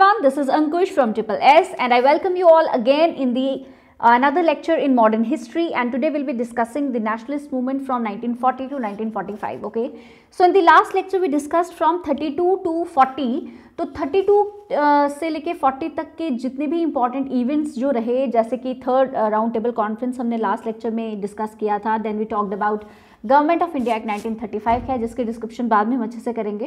everyone, this is Ankush from Triple S and I welcome you all again in the uh, another lecture in modern history and today we'll be discussing the nationalist movement from 1940 to 1945 okay so in the last lecture we discussed from 32 to 40 तो 32 uh, से लेके 40 तक के जितने भी important events जो रहे जैसे कि थर्ड राउंड टेबल कॉन्फ्रेंस हमने लास्ट लेक्चर में डिस्कस किया था then we talked about government of India act 1935 है जिसके डिस्क्रिप्शन बाद में हम अच्छे से करेंगे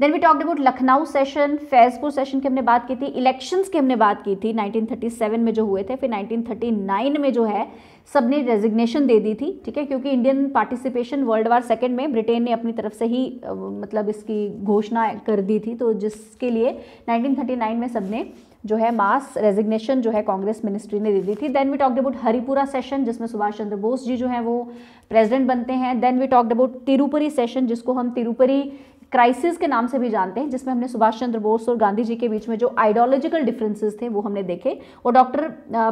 then we talk about Lucknow session Faizpur session की हमने बात की थी इलेक्शंस की हमने बात की थी नाइनटीन थर्टी सेवन में जो हुए थे फिर थर्टी नाइन में जो है सब ने रेजिग्नेशन दे दी थी ठीक है क्योंकि Indian participation world war second में ब्रिटेन ने अपनी तरफ से ही मतलब इसकी घोषणा कर दी थी तो जिसके लिए नाइन में सब ने जो है मास रेजिग्नेशन जो है कांग्रेस मिनिस्ट्री ने दे दी थी then we talked about Haripura session जिसमें सुभाष चंद्र बोस जी जो है वो प्रेसिडेंट बनते हैं then we talked about Tripuri session जिसको हम तिरुपरी क्राइसिस के नाम से भी जानते हैं जिसमें हमने सुभाष चंद्र बोस और गांधी जी के बीच में जो आइडियोलॉजिकल डिफरेंसेस थे वो हमने देखे और डॉक्टर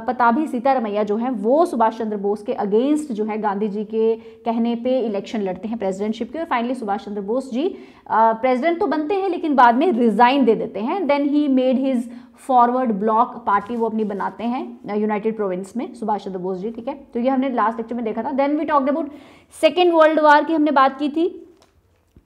पताभी सीतारमैया जो है वो सुभाष चंद्र बोस के अगेंस्ट जो है गांधी जी के कहने पे इलेक्शन लड़ते हैं प्रेसिडेंटशिप के और फाइनली सुभाष चंद्र बोस जी प्रेजिडेंट तो बनते हैं लेकिन बाद में रिजाइन दे देते हैं then he made his forward bloc party वो अपनी बनाते हैं यूनाइटेड प्रोविंस में सुभाष चंद्र बोस जी ठीक है तो ये हमने लास्ट लेक्चर में देखा था then we talk about second world war की हमने बात की थी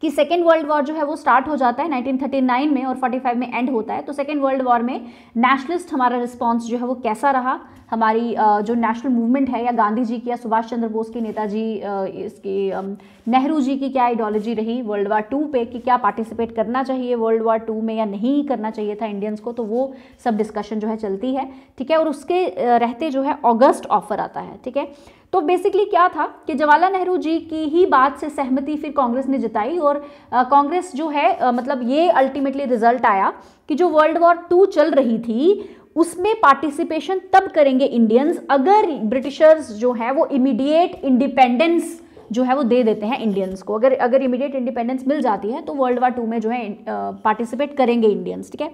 कि सेकेंड वर्ल्ड वॉर जो है वो स्टार्ट हो जाता है 1939 में और 45 में एंड होता है तो सेकेंड वर्ल्ड वॉर में नेशनलिस्ट हमारा रिस्पॉन्स जो है वो कैसा रहा हमारी जो नेशनल मूवमेंट है या गांधी जी की या सुभाष चंद्र बोस के नेताजी इसकी नेहरू जी की क्या आइडियोलॉजी रही वर्ल्ड वार टू पे कि क्या पार्टिसिपेट करना चाहिए वर्ल्ड वार टू में या नहीं करना चाहिए था इंडियंस को तो वो सब डिस्कशन जो है चलती है ठीक है और उसके रहते जो है ऑगस्ट ऑफर आता है ठीक है तो बेसिकली क्या था कि जवाहरलाल नेहरू जी की ही बात से सहमति फिर कांग्रेस ने जताई और कांग्रेस जो है आ, मतलब ये अल्टीमेटली रिजल्ट आया कि जो वर्ल्ड वॉर टू चल रही थी उसमें पार्टिसिपेशन तब करेंगे इंडियंस अगर ब्रिटिशर्स जो है वो इमीडिएट इंडिपेंडेंस जो है वो दे देते हैं इंडियंस को अगर अगर इमीडिएट इंडिपेंडेंस मिल जाती है तो वर्ल्ड वार टू में जो है पार्टिसिपेट uh, करेंगे इंडियंस ठीक है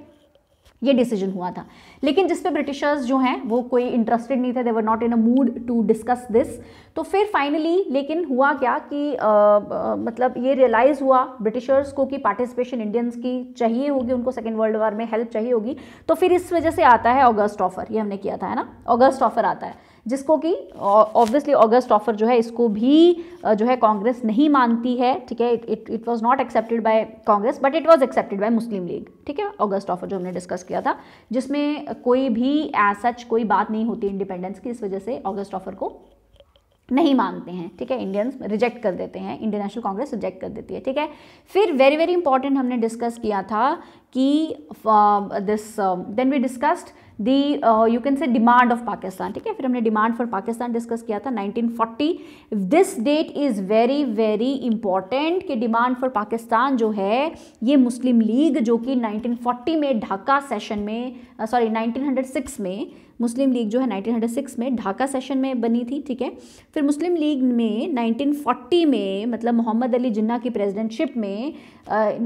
ये डिसीजन हुआ था लेकिन जिस पे ब्रिटिशर्स जो हैं वो कोई इंटरेस्टेड नहीं थे they were not in a mood to discuss this तो फिर फाइनली लेकिन हुआ क्या कि आ, आ, मतलब ये रियलाइज़ हुआ ब्रिटिशर्स को कि पार्टिसिपेशन इंडियंस की चाहिए होगी उनको सेकेंड वर्ल्ड वार में हेल्प चाहिए होगी तो फिर इस वजह से आता है ऑगस्ट ऑफर ये हमने किया था है ना ऑगस्ट ऑफर आता है जिसको कि ऑब्वियसली ऑगस्ट ऑफर जो है इसको भी जो है कांग्रेस नहीं मानती है ठीक है it it was not accepted by Congress but it was accepted by Muslim League ठीक है ऑगस्ट ऑफर जो हमने डिस्कस किया था जिसमें कोई भी एज सच कोई बात नहीं होती इंडिपेंडेंस की इस वजह से ऑगस्ट ऑफर को नहीं मानते हैं ठीक है इंडियंस रिजेक्ट कर देते हैं इंडियन नेशनल कांग्रेस रिजेक्ट कर देती है ठीक है फिर वेरी वेरी इंपॉर्टेंट हमने डिस्कस किया था कि this then we discussed the you can say demand of Pakistan ठीक है फिर हमने डिमांड फॉर पाकिस्तान डिस्कस किया था 1940 this date is very very important कि डिमांड फॉर पाकिस्तान जो है ये मुस्लिम लीग जो कि 1940 में ढाका सेशन में सॉरी uh, 1906 में मुस्लिम लीग जो है 1906 में ढाका सेशन में बनी थी ठीक है फिर मुस्लिम लीग में 1940 में मतलब मोहम्मद अली जिन्ना की प्रेसिडेंटशिप में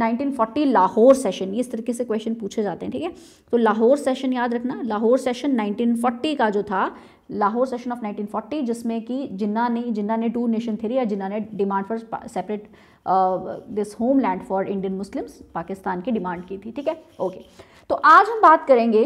नाइनटीन फोर्टी लाहौर सेशन इस तरीके से क्वेश्चन पूछे जाते हैं ठीक है तो लाहौर सेशन याद रखना लाहौर सेशन 1940 का जो था लाहौर सेशन ऑफ 1940 जिसमें कि जिन्ना ने जिन्ना ने टू नेशन थे या जिन्ना ने demand for separate this homeland for Indian Muslims Pakistan की डिमांड की थी ठीक है ओके तो आज हम बात करेंगे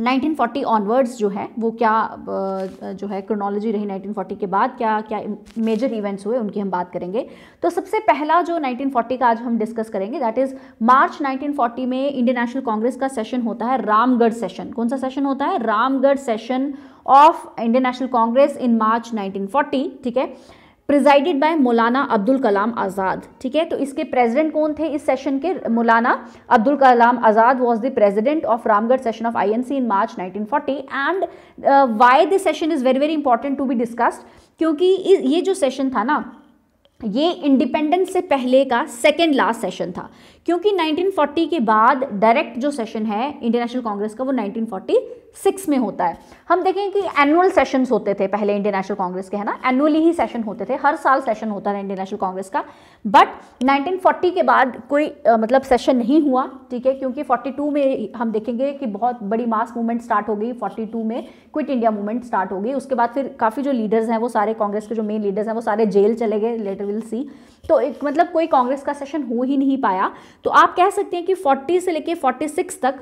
1940 ऑनवर्ड्स जो है वो क्या जो है क्रोनोलॉजी रही 1940 के बाद क्या क्या मेजर इवेंट्स हुए उनकी हम बात करेंगे तो सबसे पहला जो 1940 का आज हम डिस्कस करेंगे दैट इज़ मार्च 1940 में इंडियन नेशनल कांग्रेस का सेशन होता है रामगढ़ सेशन कौन सा सेशन होता है Ramgarh session of Indian National Congress in March nineteen ठीक है प्रिजाइडेड बाय मौलाना अब्दुल कलाम आज़ाद ठीक है तो इसके प्रेसिडेंट कौन थे इस सेशन के Maulana Abdul Kalam Azad was the president of Ramgarh session of INC in March 1940 and why this session is very very important to be discussed क्योंकि ये जो सेशन था ना ये इंडिपेंडेंस से पहले का सेकेंड लास्ट सेशन था क्योंकि नाइनटीन के बाद डायरेक्ट जो सेशन है इंडियन नेशनल कांग्रेस का वो नाइनटीन सिक्स में होता है हम देखें कि एनुअल सेशंस होते थे पहले इंडियन नेशनल कांग्रेस के है ना एनुअली ही सेशन होते थे हर साल सेशन होता था इंडियन नेशनल कांग्रेस का बट 1940 के बाद कोई आ, मतलब सेशन नहीं हुआ ठीक है क्योंकि 42 में हम देखेंगे कि बहुत बड़ी मास मूवमेंट स्टार्ट हो गई 42 में क्विट इंडिया मूवमेंट स्टार्ट हो गई उसके बाद फिर काफ़ी जो लीडर्स हैं वो सारे कांग्रेस के जो मेन लीडर्स हैं वो सारे जेल चले गए लेटर विल सी तो एक मतलब कोई कांग्रेस का सेशन हो ही नहीं पाया तो आप कह सकते हैं कि 40 से लेके 46 तक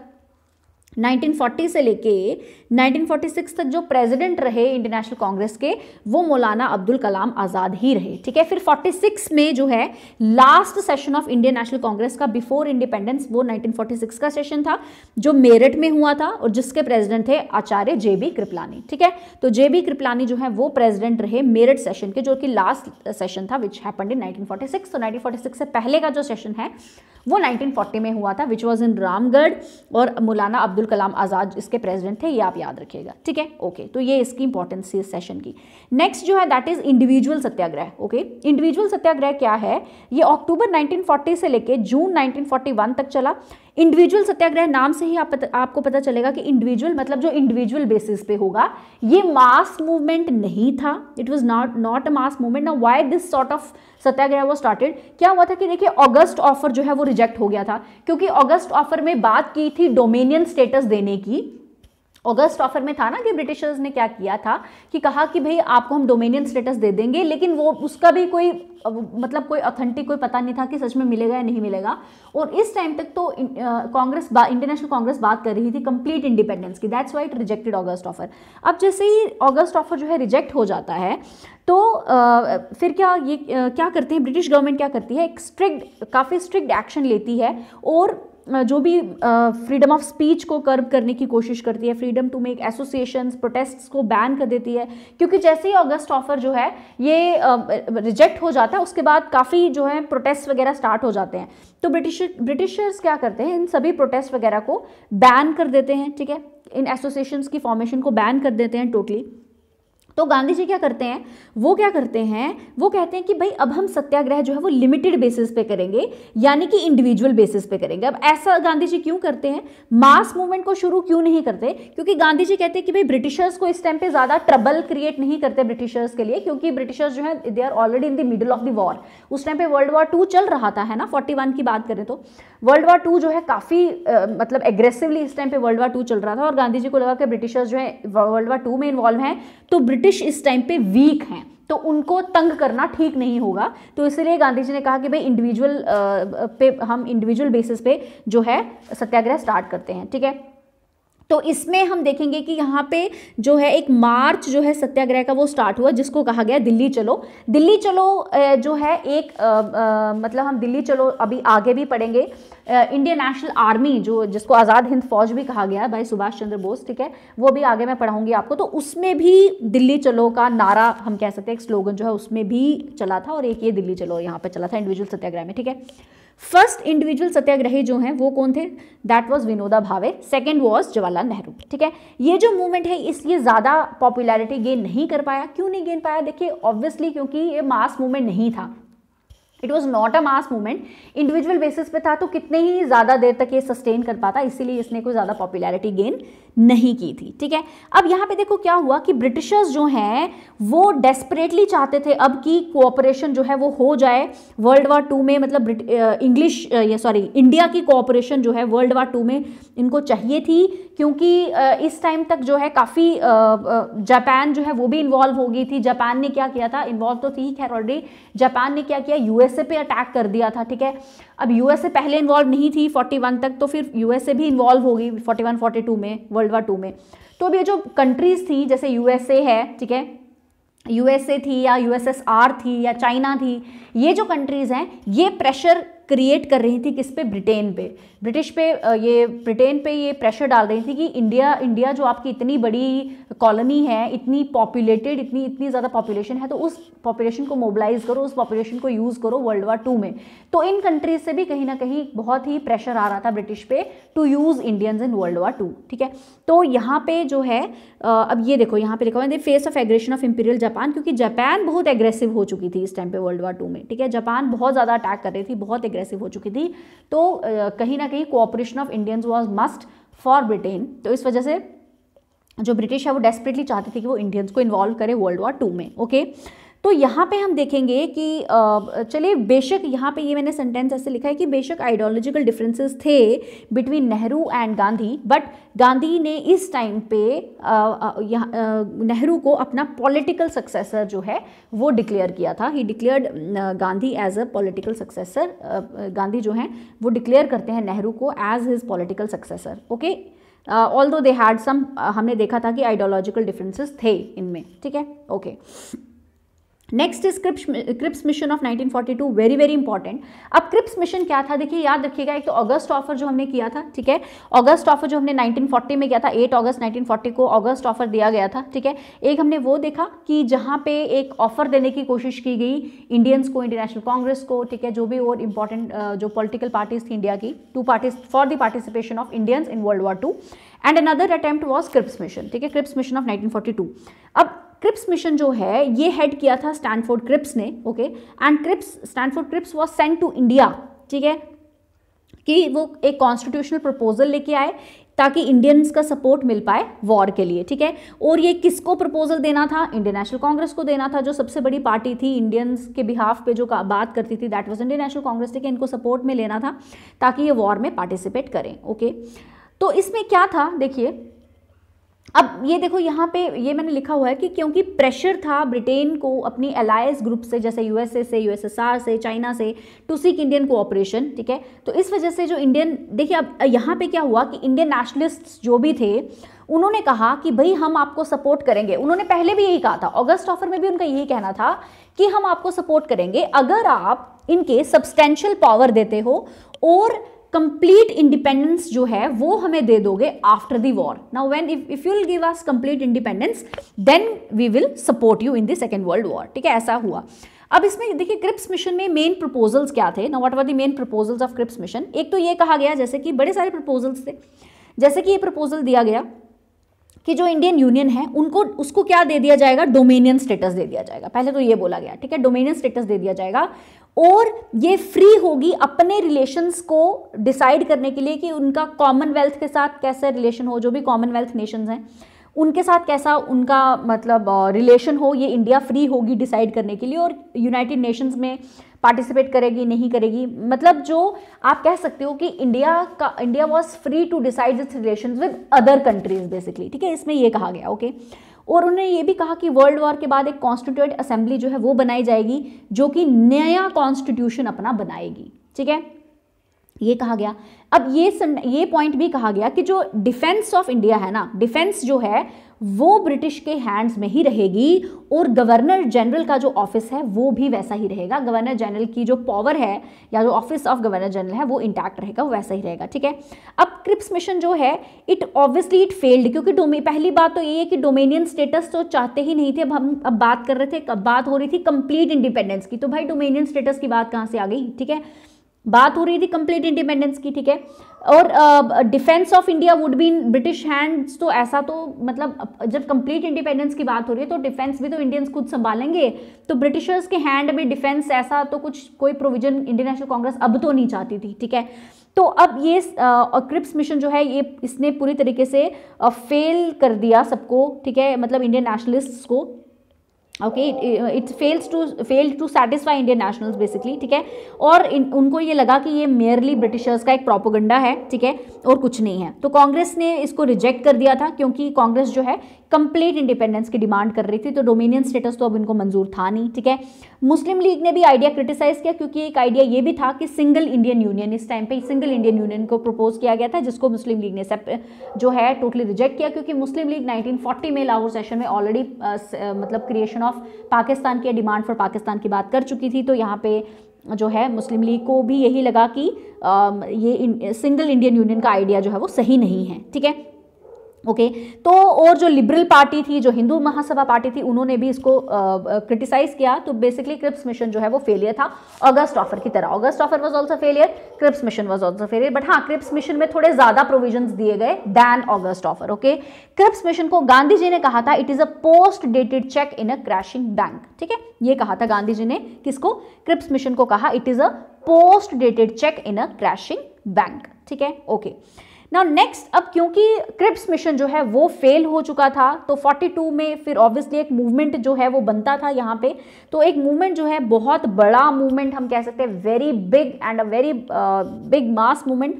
1940 से लेके 1946 तक जो प्रेसिडेंट रहे इंटरनेशनल कांग्रेस के वो मौलाना अब्दुल कलाम आज़ाद ही रहे ठीक है फिर 46 में जो है last session of Indian National Congress का बिफोर इंडिपेंडेंस वो 1946 का सेशन था जो मेरठ में हुआ था और जिसके प्रेसिडेंट थे आचार्य जे बी कृपलानी ठीक है तो जे बी कृपलानी जो है वो प्रेजिडेंट रहे मेरठ सेशन के जो कि लास्ट सेशन था विच हैपन्ड इन नाइनटीन तो नाइनटीन से पहले का जो सेशन है वो नाइनटीन में हुआ था विच वॉज इन रामगढ़ और मौलाना अब्दुल अब्दुल कलाम आज़ाद इसके प्रेसिडेंट थे ये आप याद रखिएगा ठीक है ओके तो ये इसकी इंपॉर्टेंस थी इस सेशन की नेक्स्ट जो है that is individual satyagraha okay individual satyagraha क्या है ये अक्टूबर 1940 से लेकर जून 1941 तक चला इंडिविजुअल सत्याग्रह नाम से ही आप पत, आपको पता चलेगा कि इंडिविजुअल मतलब जो इंडिविजुअल बेसिस पे होगा ये मास मूवमेंट नहीं था it was not not a mass movement ना why this sort of satyagraha वो स्टार्टेड क्या हुआ था कि देखिए अगस्त ऑफर जो है वो रिजेक्ट हो गया था क्योंकि अगस्त ऑफर में बात की थी डोमिनियन स्टेटस देने की ऑगस्ट ऑफर में था ना कि ब्रिटिशर्स ने क्या किया था कि कहा कि भाई आपको हम डोमिनियन स्टेटस दे देंगे लेकिन वो उसका भी कोई मतलब कोई ऑथेंटिक कोई पता नहीं था कि सच में मिलेगा या नहीं मिलेगा और इस टाइम तक तो कांग्रेस इंटरनेशनल कांग्रेस बात कर रही थी कंप्लीट इंडिपेंडेंस की that's why it rejected August offer अब जैसे ही ऑगस्ट ऑफर जो है रिजेक्ट हो जाता है तो आ, फिर क्या ये आ, क्या करते हैं ब्रिटिश गवर्नमेंट क्या करती है एक स्ट्रिक्ट काफ़ी स्ट्रिक्ट एक्शन लेती है और जो भी फ्रीडम ऑफ स्पीच को कर्ब करने की कोशिश करती है freedom to make association protests को बैन कर देती है क्योंकि जैसे ही अगस्त ऑफर जो है ये रिजेक्ट हो जाता है उसके बाद काफ़ी जो है प्रोटेस्ट वगैरह स्टार्ट हो जाते हैं तो ब्रिटिश ब्रिटिशर्स क्या करते हैं इन सभी प्रोटेस्ट वगैरह को बैन कर देते हैं ठीक है इन एसोसिएशन की फॉर्मेशन को बैन कर देते हैं टोटली totally. तो गांधी जी क्या करते हैं वो क्या करते हैं वो कहते हैं कि भाई अब हम सत्याग्रह जो है वो लिमिटेड बेसिस पे करेंगे यानी कि इंडिविजुअल बेसिस पे करेंगे अब ऐसा गांधी जी क्यों करते हैं मास मूवमेंट को शुरू क्यों नहीं करते क्योंकि गांधी जी कहते हैं कि भाई ब्रिटिशर्स को इस टाइम पे ज़्यादा ट्रबल क्रिएट नहीं करते ब्रिटिशर्स के लिए क्योंकि ब्रिटिशर्स जो है they are already in the middle of the war उस टाइम पे वर्ल्ड वॉर टू चल रहा था है ना फोर्टी की बात करें तो वर्ल्ड वॉर टू जो है काफ़ी मतलब एग्रेसिवली इस टाइम पे वर्ल्ड वॉर टू चल रहा था और गांधी जी को लगा कि ब्रिटिशर्स जो है वर्ल्ड वॉर टू में इन्वॉल्व हैं तो ब्रिटिश इस टाइम पे वीक हैं तो उनको तंग करना ठीक नहीं होगा तो इसलिए गांधी जी ने कहा कि भाई इंडिविजुअल पे हम इंडिविजुअल बेसिस पे जो है सत्याग्रह स्टार्ट करते हैं ठीक है तो इसमें हम देखेंगे कि यहाँ पे जो है एक मार्च जो है सत्याग्रह का वो स्टार्ट हुआ जिसको कहा गया दिल्ली चलो दिल्ली चलो जो है एक आ, आ, मतलब हम दिल्ली चलो अभी आगे भी पढ़ेंगे इंडियन नेशनल आर्मी जो जिसको आज़ाद हिंद फौज भी कहा गया है भाई सुभाष चंद्र बोस ठीक है वो भी आगे मैं पढ़ाऊंगी आपको तो उसमें भी दिल्ली चलो का नारा हम कह सकते हैं एक स्लोगन जो है उसमें भी चला था और एक ये दिल्ली चलो यहाँ पर चला था इंडिविजुअल सत्याग्रह में ठीक है फर्स्ट इंडिविजुअल सत्याग्रही जो हैं वो कौन थे दैट वाज विनोदा भावे सेकंड वाज जवाहरलाल नेहरू ठीक है ये जो मूवमेंट है इसलिए ज़्यादा पॉपुलैरिटी गेन नहीं कर पाया क्यों नहीं गेन पाया देखिए ऑब्वियसली क्योंकि ये मास मूवमेंट नहीं था it was not a mass movement individual basis पे था तो कितने ही ज़्यादा देर तक ये सस्टेन कर पाता इसीलिए इसने कोई ज़्यादा पॉपुलैरिटी गेन नहीं की थी ठीक है अब यहाँ पे देखो क्या हुआ कि ब्रिटिशर्स जो हैं वो डेस्परेटली चाहते थे अब कि कोऑपरेशन जो है वो हो जाए वर्ल्ड वार टू में मतलब इंग्लिश ये सॉरी इंडिया की कोऑपरेशन जो है वर्ल्ड वार टू में इनको चाहिए थी क्योंकि uh, इस टाइम तक जो है काफ़ी जापान uh, uh, जो है वो भी इन्वॉल्व हो गई थी जापान ने क्या किया था इन्वॉल्व तो थी खैर ऑलरेडी जापान ने क्या किया यूएस यूएसए पे अटैक कर दिया था ठीक है अब यूएसए पहले इन्वॉल्व नहीं थी 41 तक तो फिर यूएसए भी इन्वॉल्व होगी 41 42 में वर्ल्ड वार टू में तो अब ये जो कंट्रीज़ थी जैसे यूएसए है ठीक है यूएसए थी या यूएसएसआर थी या चाइना थी ये जो कंट्रीज़ हैं ये प्रेशर क्रिएट कर रही थी किस पे ब्रिटेन पे ब्रिटिश पे ये ब्रिटेन पे ये प्रेशर डाल रही थी कि इंडिया इंडिया जो आपकी इतनी बड़ी कॉलोनी है इतनी पॉपुलेटेड इतनी इतनी ज़्यादा पॉपुलेशन है तो उस पॉपुलेशन को मोबिलाइज करो उस पॉपुलेशन को यूज़ करो वर्ल्ड वार टू में तो इन कंट्रीज से भी कहीं ना कहीं बहुत ही प्रेशर आ रहा था ब्रिटिश पे to use Indians in world war two ठीक है तो यहाँ पे जो है अब ये देखो यहाँ पे देखो the face of aggression of imperial Japan क्योंकि जापान बहुत एग्रेसिव हो चुकी थी इस टाइम पे वर्ल्ड वार टू में ठीक है जापान बहुत ज़्यादा अटैक कर रही थी बहुत एग्रेसिव हो चुकी थी तो कहीं ना कहीं cooperation of Indians was must for Britain तो इस वजह से जो ब्रिटिश है वो डेस्परेटली चाहते थे कि वो इंडियंस को इन्वॉल्व करे वर्ल्ड वॉर टू में ओके okay? तो यहाँ पे हम देखेंगे कि चलिए बेशक यहाँ पे ये मैंने सेंटेंस ऐसे लिखा है कि बेशक आइडियोलॉजिकल डिफरेंसेस थे between Nehru and Gandhi but Gandhi ने इस टाइम पे नेहरू को अपना पॉलिटिकल सक्सेसर जो है वो डिक्लेयर किया था he declared Gandhi as a political successor Gandhi जो हैं वो डिक्लेयर करते हैं नेहरू को as his political successor okay although they had some हमने देखा था कि आइडियोलॉजिकल डिफरेंसेस थे इनमें ठीक है okay okay. Next is Cripps Cripps mission of 1942 very very important अब क्रिप्स मिशन क्या था देखिए याद रखिएगा एक तो अगस्त ऑफर जो हमने किया था ठीक है अगस्त ऑफर जो हमने 1940 में किया था 8 अगस्त 1940 को अगस्त ऑफर दिया गया था ठीक है एक हमने वो देखा कि जहाँ पे एक ऑफर देने की कोशिश की गई इंडियंस को इंटरनेशनल कांग्रेस को ठीक है जो भी और इंपॉर्टेंट जो पोलिटिकल पार्टीज थी इंडिया की two parties for the participation of Indians in world war two and another attempt was Cripps mission ठीक है क्रिप्स मिशन ऑफ नाइनटीन अब क्रिप्स मिशन जो है ये हेड किया था स्टैनफोर्ड क्रिप्स ने okay and Cripps Stanford Cripps was sent to India ठीक है कि वो एक कॉन्स्टिट्यूशनल प्रपोजल लेके आए ताकि इंडियंस का सपोर्ट मिल पाए वॉर के लिए ठीक है और ये किसको प्रपोजल देना था इंडियन नेशनल कांग्रेस को देना था जो सबसे बड़ी पार्टी थी इंडियंस के बिहाफ पे जो बात करती थी that was Indian National Congress ठीक है इनको सपोर्ट में लेना था ताकि ये वॉर में पार्टिसिपेट करें ओके तो इसमें क्या था देखिए अब ये देखो यहाँ पे ये मैंने लिखा हुआ है कि क्योंकि प्रेशर था ब्रिटेन को अपनी अलायस ग्रुप से जैसे यूएसए से यूएसएसआर से चाइना से टू सीक इंडियन कोऑपरेशन ठीक है तो इस वजह से जो इंडियन देखिए अब यहाँ पे क्या हुआ कि इंडियन नेशनलिस्ट जो भी थे उन्होंने कहा कि भाई हम आपको सपोर्ट करेंगे उन्होंने पहले भी यही कहा था ऑगस्ट ऑफर में भी उनका यही कहना था कि हम आपको सपोर्ट करेंगे अगर आप इनके सब्सटेंशियल पावर देते हो और कंप्लीट इंडिपेंडेंस जो है वो हमें दे दोगे after the war now when if if you will give us complete independence then we will support you in the second world war ठीक है ऐसा हुआ अब इसमें देखिए क्रिप्स मिशन में मेन प्रपोजल्स क्या थे ना what were the main proposals of Cripps mission एक तो ये कहा गया जैसे कि बड़े सारे प्रपोजल्स थे जैसे कि ये प्रपोजल दिया गया कि जो इंडियन यूनियन है उनको उसको क्या दे दिया जाएगा डोमिनियन स्टेटस दे दिया जाएगा पहले तो ये बोला गया ठीक है डोमेनियन स्टेटस दे दिया जाएगा और ये फ्री होगी अपने रिलेशंस को डिसाइड करने के लिए कि उनका कॉमनवेल्थ के साथ कैसे रिलेशन हो जो भी कॉमनवेल्थ नेशंस हैं उनके साथ कैसा उनका मतलब रिलेशन हो ये इंडिया फ्री होगी डिसाइड करने के लिए और यूनाइटेड नेशंस में पार्टिसिपेट करेगी नहीं करेगी मतलब जो आप कह सकते हो कि इंडिया का India was free to decide its relation with other countries basically ठीक है इसमें ये कहा गया ओके okay? और उन्होंने ये भी कहा कि वर्ल्ड वॉर के बाद एक कॉन्स्टिट्यूट असेंबली जो है वो बनाई जाएगी जो कि नया कॉन्स्टिट्यूशन अपना बनाएगी ठीक है ये कहा गया अब ये ये पॉइंट भी कहा गया कि जो डिफेंस ऑफ इंडिया है ना डिफेंस जो है वो ब्रिटिश के हैंड्स में ही रहेगी और गवर्नर जनरल का जो ऑफिस है वो भी वैसा ही रहेगा गवर्नर जनरल की जो पावर है या जो ऑफिस ऑफ गवर्नर जनरल है वो इंटैक्ट रहेगा वो वैसा ही रहेगा ठीक है अब क्रिप्स मिशन जो है इट ऑब्वियसली इट फेल्ड क्योंकि डोमे पहली बात तो ये है कि डोमेनियन स्टेटस तो चाहते ही नहीं थे अब हम अब बात कर रहे थे बात हो रही थी कंप्लीट इंडिपेंडेंस की तो भाई डोमेनियन स्टेटस की बात कहाँ से आ गई ठीक है बात हो रही थी कंप्लीट इंडिपेंडेंस की ठीक है और defence of India would be in British hands तो ऐसा तो मतलब जब कंप्लीट इंडिपेंडेंस की बात हो रही है तो डिफेंस भी तो इंडियंस खुद संभालेंगे तो ब्रिटिशर्स के हैंड में डिफेंस ऐसा तो कुछ कोई प्रोविजन इंडियन नेशनल कांग्रेस अब तो नहीं चाहती थी ठीक है तो अब ये क्रिप्स uh, मिशन जो है ये इसने पूरी तरीके से फेल uh, कर दिया सबको ठीक है मतलब इंडियन नेशनलिस्ट को okay it fails to fail to satisfy Indian nationals basically ठीक है और इन, उनको ये लगा कि ये मेयरली ब्रिटिशर्स का एक प्रोपोगंडा है ठीक है और कुछ नहीं है तो कांग्रेस ने इसको रिजेक्ट कर दिया था क्योंकि कांग्रेस जो है कंप्लीट इंडिपेंडेंस की डिमांड कर रही थी तो डोमिनियन स्टेटस तो अब इनको मंजूर था नहीं ठीक है मुस्लिम लीग ने भी आइडिया क्रिटिसाइज किया क्योंकि एक आइडिया ये भी था कि सिंगल इंडियन यूनियन इस टाइम पे सिंगल इंडियन यूनियन को प्रपोज किया गया था जिसको मुस्लिम लीग ने जो है टोटली रिजेक्ट किया क्योंकि मुस्लिम लीग नाइनटीन में लाहौर सेशन में ऑलरेडी uh, uh, मतलब क्रिएशन एक्शन ऑफ पाकिस्तान के डिमांड फॉर पाकिस्तान की बात कर चुकी थी तो यहाँ पे जो है मुस्लिम लीग को भी यही लगा कि आ, ये सिंगल इंडियन यूनियन का आइडिया जो है वो सही नहीं है ठीक है ओके okay, तो और जो लिबरल पार्टी थी जो हिंदू महासभा पार्टी थी उन्होंने भी इसको क्रिटिसाइज किया तो बेसिकली क्रिप्स मिशन जो है वो फेलियर था अगस्त ऑफर की तरह August offer was also failure Cripps mission was also failure but हाँ क्रिप्स मिशन में थोड़े ज्यादा प्रोविजंस दिए गए than August offer okay Cripps mission को गांधी जी ने कहा था it is a post dated cheque in a crashing bank ठीक है ये कहा था गांधी जी ने किसको क्रिप्स मिशन को कहा it is a post dated cheque in a crashing bank ठीक है ओके okay. ना नेक्स्ट अब क्योंकि क्रिप्स मिशन जो है वो फेल हो चुका था तो 42 में फिर ऑब्वियसली एक मूवमेंट जो है वो बनता था यहाँ पे तो एक मूवमेंट जो है बहुत बड़ा मूवमेंट हम कह सकते हैं very big and a very big mass movement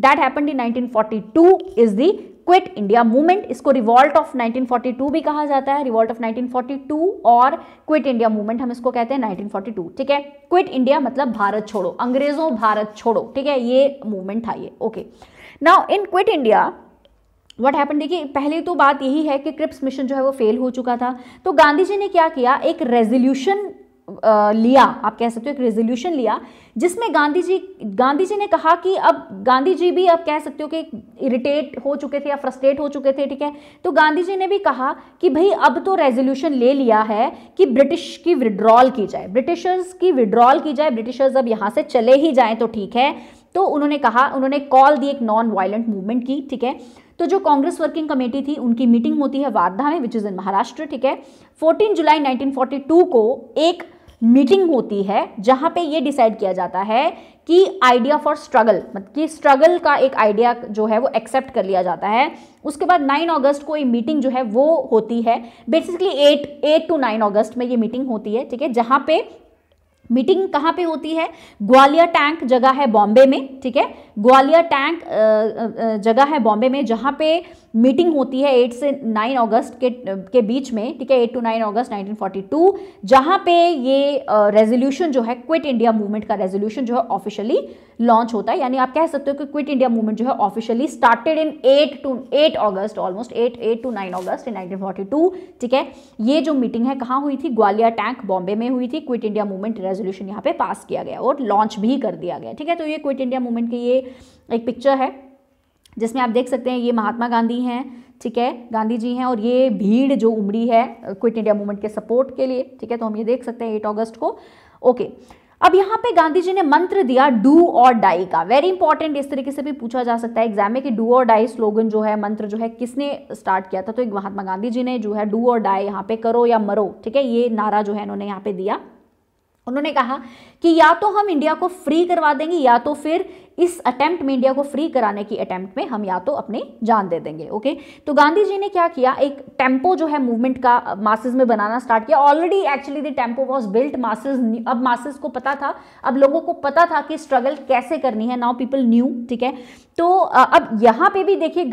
that happen in 1942 is the quit India movement इसको रिवॉल्ट ऑफ 1942 भी कहा जाता है रिवॉल्ट ऑफ 1942 और क्विट इंडिया मूवमेंट हम इसको कहते हैं 1942 ठीक है क्विट इंडिया मतलब भारत छोड़ो अंग्रेजों भारत छोड़ो ठीक है ये मूवमेंट था ये okay okay. Now in quit India what happen देखिए पहले तो बात यही है कि क्रिप्स मिशन जो है वो फेल हो चुका था तो गांधी जी ने क्या किया एक रेजोल्यूशन लिया आप कह सकते हो एक रेजोल्यूशन लिया जिसमें गांधी जी गांधी जी ने कहा कि अब गांधी जी भी अब कह सकते हो कि इरिटेट हो चुके थे या फ्रस्ट्रेट हो चुके थे ठीक है तो गांधी जी ने भी कहा कि भाई अब तो रेजोल्यूशन ले लिया है कि ब्रिटिश की विड्रॉल की जाए ब्रिटिशर्स की विड्रॉल की जाए ब्रिटिशर्स अब यहाँ से चले ही जाएँ तो ठीक है तो उन्होंने कहा उन्होंने कॉल दी एक नॉन वायलेंट मूवमेंट की ठीक है तो जो कांग्रेस वर्किंग कमेटी थी उनकी मीटिंग होती है वार्धा में विच इज़ इन महाराष्ट्र ठीक है 14 जुलाई 1942 को एक मीटिंग होती है जहां पे ये डिसाइड किया जाता है कि आइडिया फॉर स्ट्रगल मतलब कि स्ट्रगल का एक आइडिया जो है वो एक्सेप्ट कर लिया जाता है उसके बाद 9 अगस्त को ये मीटिंग जो है वो होती है बेसिकली 8 8 टू 9 अगस्त में ये मीटिंग होती है ठीक है जहां पे मीटिंग कहाँ पे होती है ग्वालियर टैंक जगह है बॉम्बे में ठीक है ग्वालियर टैंक जगह है बॉम्बे में जहाँ पे मीटिंग होती है 8 से 9 अगस्त के के बीच में ठीक है 8 टू 9 अगस्त 1942 जहां पे ये रेजोल्यूशन जो है क्विट इंडिया मूवमेंट का रेजोल्यूशन जो है ऑफिशियली लॉन्च होता है यानी आप कह सकते हो कि क्विट इंडिया मूवमेंट जो है officially started in 8 to 8 August almost 8 8 to 9 August in 1942 ठीक है ये जो मीटिंग है कहाँ हुई थी ग्वालियर टैंक बॉम्बे में हुई थी क्विट इंडिया मूवमेंट रेजोल्यूशन यहाँ पे पास किया गया और लॉन्च भी कर दिया गया ठीक है तो ये क्विट इंडिया मूवमेंट की ये एक पिक्चर है जिसमें आप देख सकते हैं ये महात्मा गांधी हैं ठीक है गांधी जी हैं और ये भीड़ जो उमड़ी है क्विट इंडिया मूवमेंट के सपोर्ट के लिए ठीक है तो हम ये देख सकते हैं एट ऑगस्ट को ओके अब यहाँ पे गांधी जी ने मंत्र दिया डू और डाई का वेरी इंपॉर्टेंट इस तरीके से भी पूछा जा सकता है एग्जाम में कि डू और डाई स्लोगन जो है मंत्र जो है किसने स्टार्ट किया था तो एक महात्मा गांधी जी ने जो है डू और डाई यहाँ पे करो या मरो ठीक है ये नारा जो है इन्होंने यहाँ पे दिया उन्होंने कहा कि या तो हम इंडिया को फ्री करवा देंगे या तो फिर इस अटेम्प्ट में इंडिया को फ्री कराने की अटेम्प्ट में हम या तो अपनी जान दे देंगे ओके तो गांधी जी ने क्या किया एक टेम्पो जो है मूवमेंट का मासेस में बनाना स्टार्ट किया already actually the tempo was built masses अब मासेस को पता था अब लोगों को पता था कि स्ट्रगल कैसे करनी है नाउ पीपल न्यू ठीक है तो अब यहाँ पे भी देखिए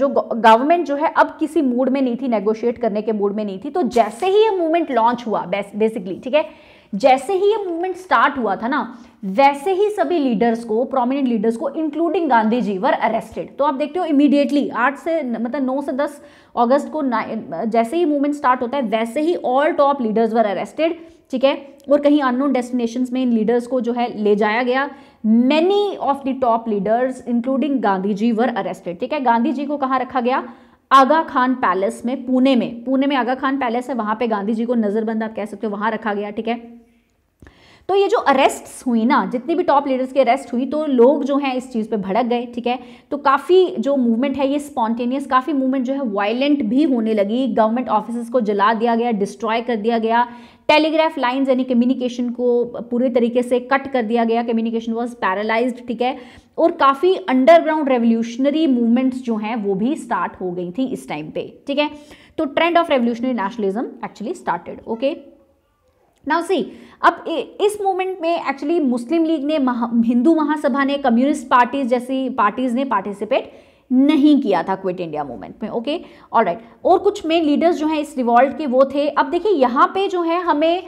जो गवर्नमेंट जो है अब किसी मूड में नहीं थी नेगोशिएट करने के मूड में नहीं थी तो जैसे ही ये मूवमेंट लॉन्च हुआ बेसिकली ठीक है जैसे ही ये मूवमेंट स्टार्ट हुआ था ना वैसे ही सभी लीडर्स को प्रोमिनेंट लीडर्स को including Gandhi ji were arrested तो आप देखते हो इमीडिएटली आठ से मतलब नौ से दस अगस्त को जैसे ही मूवमेंट स्टार्ट होता है वैसे ही all top leaders were arrested ठीक है और कहीं अननोन डेस्टिनेशन में इन लीडर्स को जो है ले जाया गया many of the top leaders including Gandhi ji were arrested ठीक है गांधी जी को कहाँ रखा गया आगा खान पैलेस में पुणे में पुणे में आगा खान पैलेस है वहां पे गांधी जी को नज़रबंद आप कह सकते हो वहां रखा गया ठीक है तो ये जो अरेस्ट हुई ना जितनी भी टॉप लीडर्स की अरेस्ट हुई तो लोग जो हैं इस चीज़ पर भड़क गए ठीक है तो काफ़ी जो मूवमेंट है ये स्पॉन्टेनियस काफ़ी मूवमेंट जो है वायलेंट भी होने लगी गवर्नमेंट ऑफिस को जला दिया गया डिस्ट्रॉय कर दिया गया टेलीग्राफ लाइन यानी कम्युनिकेशन को पूरे तरीके से कट कर दिया गया कम्युनिकेशन वॉज पैरालाइज ठीक है और काफ़ी अंडरग्राउंड रेवोल्यूशनरी मूवमेंट्स जो हैं वो भी स्टार्ट हो गई थी इस टाइम पे ठीक है तो trend of revolutionary nationalism actually started okay now see अब इस मूवमेंट में एक्चुअली मुस्लिम लीग ने महा, हिंदू महासभा ने कम्युनिस्ट पार्टीज जैसी पार्टीज ने पार्टिसिपेट नहीं किया था क्विट इंडिया मूवमेंट में ओके ऑल राइट और कुछ मेन लीडर्स जो हैं इस रिवॉल्ट के वो थे अब देखिए यहाँ पे जो है हमें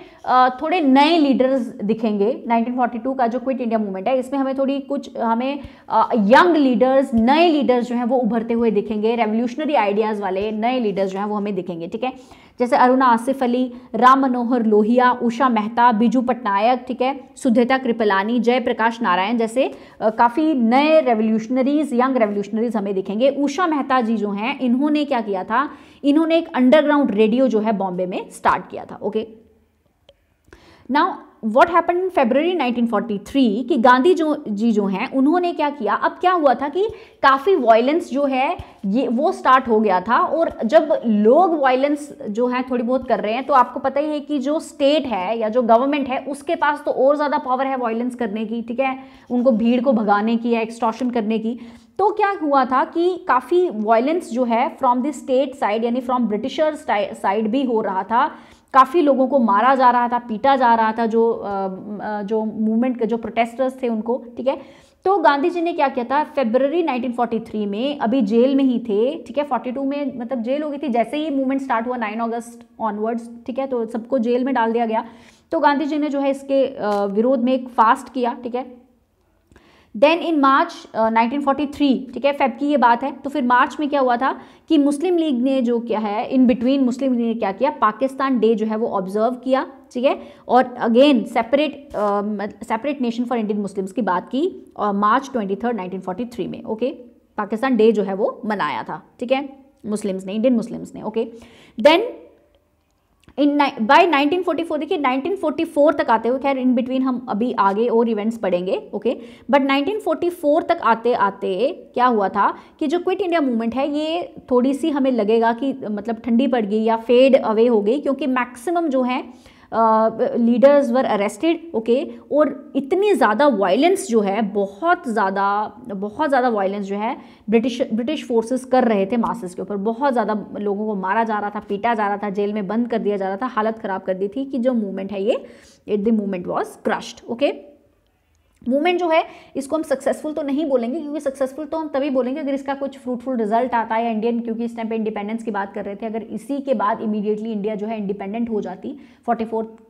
थोड़े नए लीडर्स दिखेंगे 1942 का जो क्विट इंडिया मूवमेंट है इसमें हमें थोड़ी कुछ हमें यंग लीडर्स नए लीडर्स जो हैं वो उभरते हुए दिखेंगे रेवोल्यूशनरी आइडियाज़ वाले नए लीडर्स जो हैं वो हमें दिखेंगे ठीक है जैसे अरुणा आसिफ अली राम मनोहर लोहिया उषा मेहता बीजू पटनायक ठीक है सुधेता कृपलानी जयप्रकाश नारायण जैसे काफ़ी नए रेवोल्यूशनरीज यंग रेवोल्यूशनरीज हमें दिखेंगे उषा मेहता जी जो हैं इन्होंने क्या किया था इन्होंने एक अंडरग्राउंड रेडियो जो है बॉम्बे में स्टार्ट किया था okay now what happen in 1943 कि गांधी जो जी जो हैं उन्होंने क्या किया अब क्या हुआ था कि काफ़ी वायलेंस जो है ये वो स्टार्ट हो गया था और जब लोग वायलेंस जो है थोड़ी बहुत कर रहे हैं तो आपको पता ही है कि जो स्टेट है या जो गवर्नमेंट है उसके पास तो और ज़्यादा पावर है वायलेंस करने की ठीक है उनको भीड़ को भगाने की या एक्सट्रॉशन करने की तो क्या हुआ था कि काफ़ी वायलेंस जो है फ्रॉम द स्टेट साइड यानी फ्रॉम ब्रिटिशर्स साइड भी हो रहा था काफ़ी लोगों को मारा जा रहा था पीटा जा रहा था जो जो मूवमेंट के जो प्रोटेस्टर्स थे उनको ठीक है तो गांधी जी ने क्या किया था फेबररी 1943 में अभी जेल में ही थे ठीक है 42 में मतलब जेल हो गई थी जैसे ही मूवमेंट स्टार्ट हुआ 9 अगस्त ऑनवर्ड्स ठीक है तो सबको जेल में डाल दिया गया तो गांधी जी ने जो है इसके विरोध में एक फास्ट किया ठीक है देन इन मार्च 1943 ठीक है फेब की ये बात है तो फिर मार्च में क्या हुआ था कि मुस्लिम लीग ने जो क्या है इन बिटवीन मुस्लिम लीग ने क्या किया पाकिस्तान डे जो है वो ऑब्जर्व किया ठीक है और again separate separate nation for Indian Muslims की बात की मार्च ट्वेंटी थर्ड नाइनटीन में ओके okay? पाकिस्तान डे जो है वो मनाया था ठीक है मुस्लिम्स ने इंडियन मुस्लिम्स ने okay okay? Then in by 1944 देखिए 1944 तक आते हुए खैर इन बिटवीन हम अभी आगे और इवेंट्स पढ़ेंगे ओके बट 1944 तक आते आते क्या हुआ था कि जो क्विट इंडिया मूवमेंट है ये थोड़ी सी हमें लगेगा कि मतलब ठंडी पड़ गई या फेड अवे हो गई क्योंकि मैक्सिमम जो है लीडर्स वर अरेस्टेड ओके और इतनी ज़्यादा वायलेंस जो है बहुत ज़्यादा बहुत ज़्यादा वायलेंस जो है ब्रिटिश ब्रिटिश फोर्सेस कर रहे थे मासेस के ऊपर बहुत ज़्यादा लोगों को मारा जा रहा था पीटा जा रहा था जेल में बंद कर दिया जा रहा था हालत ख़राब कर दी थी कि जो मूवमेंट है ये it the movement was crushed okay movement जो है इसको हम सक्सेसफुल तो नहीं बोलेंगे क्योंकि सक्सेसफुल तो हम तभी बोलेंगे अगर इसका कुछ फ्रूटफुल रिजल्ट आता है इंडियन क्योंकि इस टाइम पे इंडिपेंडेंस की बात कर रहे थे अगर इसी के बाद इमीडिएटली इंडिया जो है इंडिपेंडेंट हो जाती फोर्टी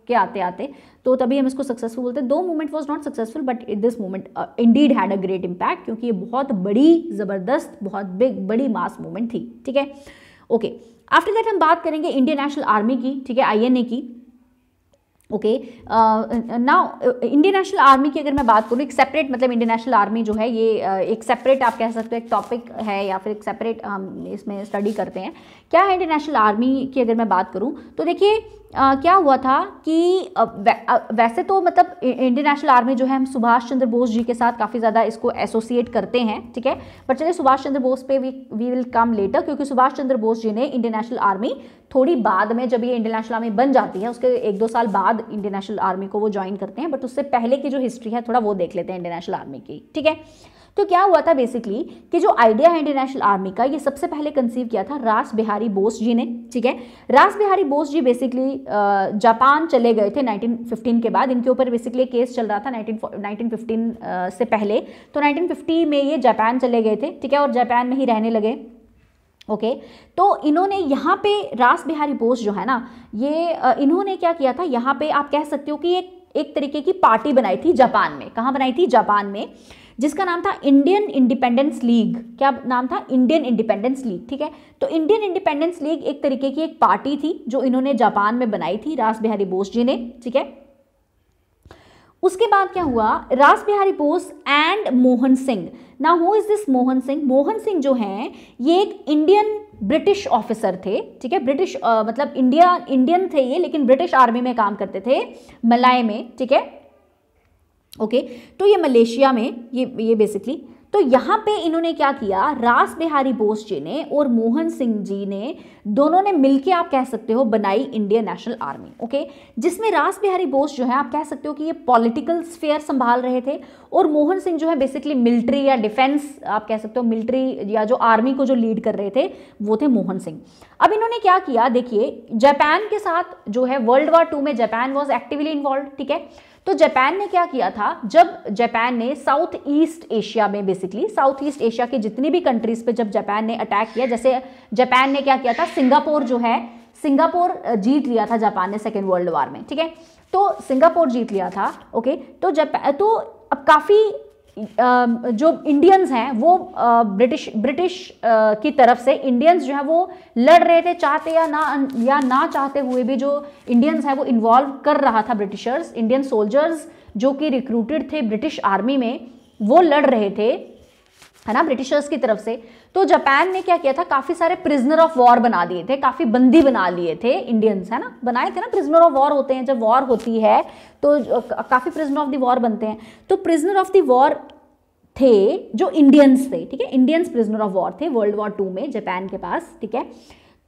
के आते आते तो तभी हम इसको सक्सेसफुल बोलते though movement was not successful but it this movement indeed had a great impact क्योंकि ये बहुत बड़ी ज़बरदस्त बहुत बिग बड़ी मास मूवमेंट थी ठीक है ओके आफ्टर दैट हम बात करेंगे इंडियन नेशनल आर्मी की ठीक है आई की okay now Indian National Army की अगर मैं बात करूँ एक सेपरेट मतलब इंडियन नेशनल आर्मी जो है ये uh, एक सेपरेट आप कह सकते हो एक टॉपिक है या फिर एक सेपरेट हम um, इसमें स्टडी करते हैं क्या है इंडियन नेशनल आर्मी की अगर मैं बात करूँ तो देखिए आ, क्या हुआ था कि वै, वैसे तो मतलब इंडियन नेशनल आर्मी जो है हम सुभाष चंद्र बोस जी के साथ काफ़ी ज़्यादा इसको एसोसिएट करते हैं ठीक है पर चलिए सुभाष चंद्र बोस पे we we will come later क्योंकि सुभाष चंद्र बोस जी ने इंडियन नेशनल आर्मी थोड़ी बाद में जब ये इंडियन नेशनल आर्मी बन जाती है उसके एक दो साल बाद इंडियन नेशनल आर्मी को वो ज्वाइन करते हैं बट उससे पहले की जो हिस्ट्री है थोड़ा वो देख लेते हैं इंडियन नेशनल आर्मी की ठीक है तो क्या हुआ था बेसिकली कि जो आइडिया है इंडियन नेशनल आर्मी का ये सबसे पहले कंसीव किया था रास बिहारी बोस जी ने ठीक है रास बिहारी बोस जी बेसिकली जापान चले गए थे 1915 के बाद इनके ऊपर बेसिकली केस चल रहा था 19 1915 से पहले तो 1950 में ये जापान चले गए थे ठीक है और जापान में ही रहने लगे ओके okay, तो इन्होंने यहाँ पे रास बिहारी बोस जो है ना ये इन्होंने क्या किया था यहाँ पे आप कह सकते हो कि एक एक तरीके की पार्टी बनाई थी जापान में कहाँ बनाई थी जापान में जिसका नाम था इंडियन इंडिपेंडेंस लीग क्या नाम था इंडियन इंडिपेंडेंस लीग ठीक है तो इंडियन इंडिपेंडेंस लीग एक तरीके की एक पार्टी थी जो इन्होंने जापान में बनाई थी रास बिहारी बोस जी ने ठीक है उसके बाद क्या हुआ रास बिहारी बोस एंड मोहन सिंह ना who is this Mohan Singh Mohan Singh जो हैं ये एक इंडियन ब्रिटिश ऑफिसर थे ठीक है ब्रिटिश मतलब इंडिया इंडियन थे ये लेकिन ब्रिटिश आर्मी में काम करते थे मलाय में ठीक है ओके तो ये मलेशिया में ये ये बेसिकली तो यहाँ पे इन्होंने क्या किया रास बिहारी बोस जी ने और मोहन सिंह जी ने दोनों ने मिलके आप कह सकते हो बनाई इंडियन नेशनल आर्मी ओके जिसमें रास बिहारी बोस जो है आप कह सकते हो कि ये पॉलिटिकल स्फेयर संभाल रहे थे और मोहन सिंह जो है बेसिकली मिलिट्री या डिफेंस आप कह सकते हो मिलिट्री या जो आर्मी को जो लीड कर रहे थे वो थे मोहन सिंह अब इन्होंने क्या किया देखिए जापान के साथ जो है वर्ल्ड वार टू में जापान वॉज एक्टिवली इन्वॉल्व ठीक है तो जापान ने क्या किया था जब जापान ने साउथ ईस्ट एशिया में बेसिकली साउथ ईस्ट एशिया के जितनी भी कंट्रीज पे जब जापान ने अटैक किया जैसे जापान ने क्या किया था सिंगापुर जो है सिंगापुर जीत लिया था जापान ने सेकेंड वर्ल्ड वार में ठीक है तो सिंगापुर जीत लिया था ओके तो जापान तो अब काफ़ी जो इंडियंस हैं वो ब्रिटिश ब्रिटिश की तरफ से इंडियंस जो है वो लड़ रहे थे चाहते या ना या ना चाहते हुए भी जो इंडियंस हैं वो इन्वॉल्व कर रहा था ब्रिटिशर्स इंडियन सोल्जर्स जो कि रिक्रूटेड थे ब्रिटिश आर्मी में वो लड़ रहे थे है ना ब्रिटिशर्स की तरफ से तो जापान ने क्या किया था काफ़ी सारे प्रिजनर ऑफ वॉर बना दिए थे काफ़ी बंदी बना लिए थे इंडियंस है ना बनाए थे ना प्रिजनर ऑफ वॉर होते हैं जब वॉर होती है तो काफ़ी प्रिजनर ऑफ द वॉर बनते हैं तो प्रिजनर ऑफ द वॉर थे जो इंडियंस थे ठीक है इंडियंस प्रिजनर ऑफ वॉर थे वर्ल्ड वॉर टू में जापान के पास ठीक है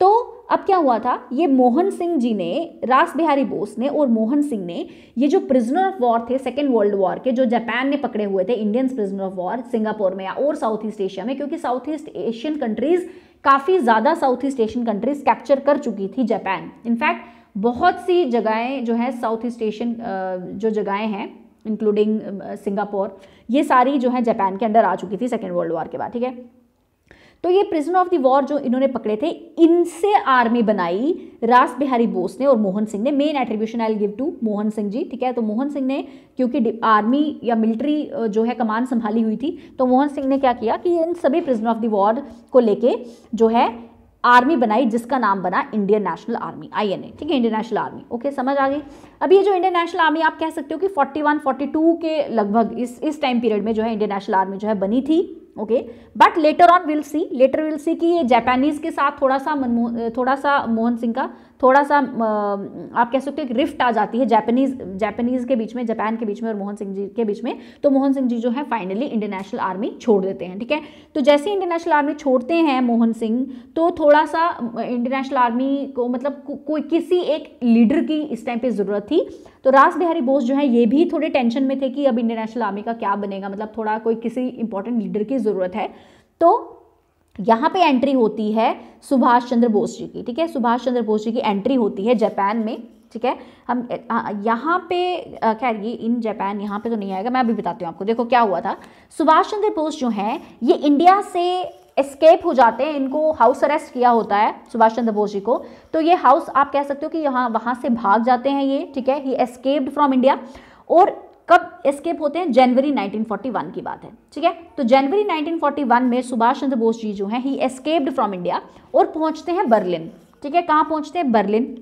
तो अब क्या हुआ था ये मोहन सिंह जी ने रास बिहारी बोस ने और मोहन सिंह ने ये जो प्रिजनर ऑफ वॉर थे सेकेंड वर्ल्ड वॉर के जो जापान ने पकड़े हुए थे Indians prisoner of war Singapore में या और साउथ ईस्ट एशिया में क्योंकि साउथ ईस्ट एशियन कंट्रीज काफ़ी ज़्यादा South East Asian countries capture कर चुकी थी जापान इनफैक्ट बहुत सी जगहें जो है साउथ ईस्ट एशियन जो जगहें हैं इंक्लूडिंग सिंगापुर ये सारी जो है जापान के अंडर आ चुकी थी सेकेंड वर्ल्ड वॉर के बाद ठीक है तो ये प्रिजन ऑफ द वॉर जो इन्होंने पकड़े थे इनसे आर्मी बनाई रास बिहारी बोस ने और मोहन सिंह ने main attribution I give to Mohan Singh ji ठीक है तो मोहन सिंह ने क्योंकि आर्मी या मिलिट्री जो है कमान संभाली हुई थी तो मोहन सिंह ने क्या किया कि इन सभी प्रिजन ऑफ द वॉर को लेके जो है आर्मी बनाई जिसका नाम बना इंडियन नेशनल आर्मी आईएनए ठीक है इंडियन नेशनल आर्मी ओके समझ आ गई अब ये जो इंडियन नेशनल आर्मी आप कह सकते हो कि 41 42 के लगभग इस इस टाइम पीरियड में जो है इंडियन नेशनल आर्मी जो है बनी थी okay but later on will see later will see कि ये जापानीज के साथ थोड़ा सा मनमोह थोड़ा सा मोहन सिंह का थोड़ा सा आप कह सकते हो एक रिफ्ट आ जाती है जापानीज जापानीज के बीच में जापान के बीच में और मोहन सिंह जी के बीच में तो मोहन सिंह जी जो है फाइनली इंटरनेशनल आर्मी छोड़ देते हैं ठीक है तो जैसे इंटरनेशनल आर्मी छोड़ते हैं मोहन सिंह तो थोड़ा सा इंटरनेशनल आर्मी को मतलब कोई किसी एक लीडर की इस टाइम पर ज़रूरत थी तो रास बिहारी बोस जो है ये भी थोड़े टेंशन में थे कि अब इंटरनेशनल आर्मी का क्या बनेगा मतलब थोड़ा कोई किसी इंपॉर्टेंट लीडर की ज़रूरत है तो यहाँ पे एंट्री होती है सुभाष चंद्र बोस जी की ठीक है सुभाष चंद्र बोस जी की एंट्री होती है जापान में ठीक है हम यहाँ पे खैर ये इन जापान यहाँ पे तो नहीं आएगा मैं अभी बताती हूँ आपको देखो क्या हुआ था सुभाष चंद्र बोस जो हैं ये इंडिया से एस्केप हो जाते हैं इनको हाउस अरेस्ट किया होता है सुभाष चंद्र बोस जी को तो ये हाउस आप कह सकते हो कि यहाँ वहाँ से भाग जाते हैं ये ठीक है ये एस्केप्ड फ्रॉम इंडिया और कब एस्केप होते हैं जनवरी 1941 की बात है ठीक है तो जनवरी 1941 में सुभाष चंद्र बोस जी जो हैं ही एस्केप्ड फ्रॉम इंडिया और पहुंचते हैं बर्लिन ठीक है कहाँ पहुंचते हैं बर्लिन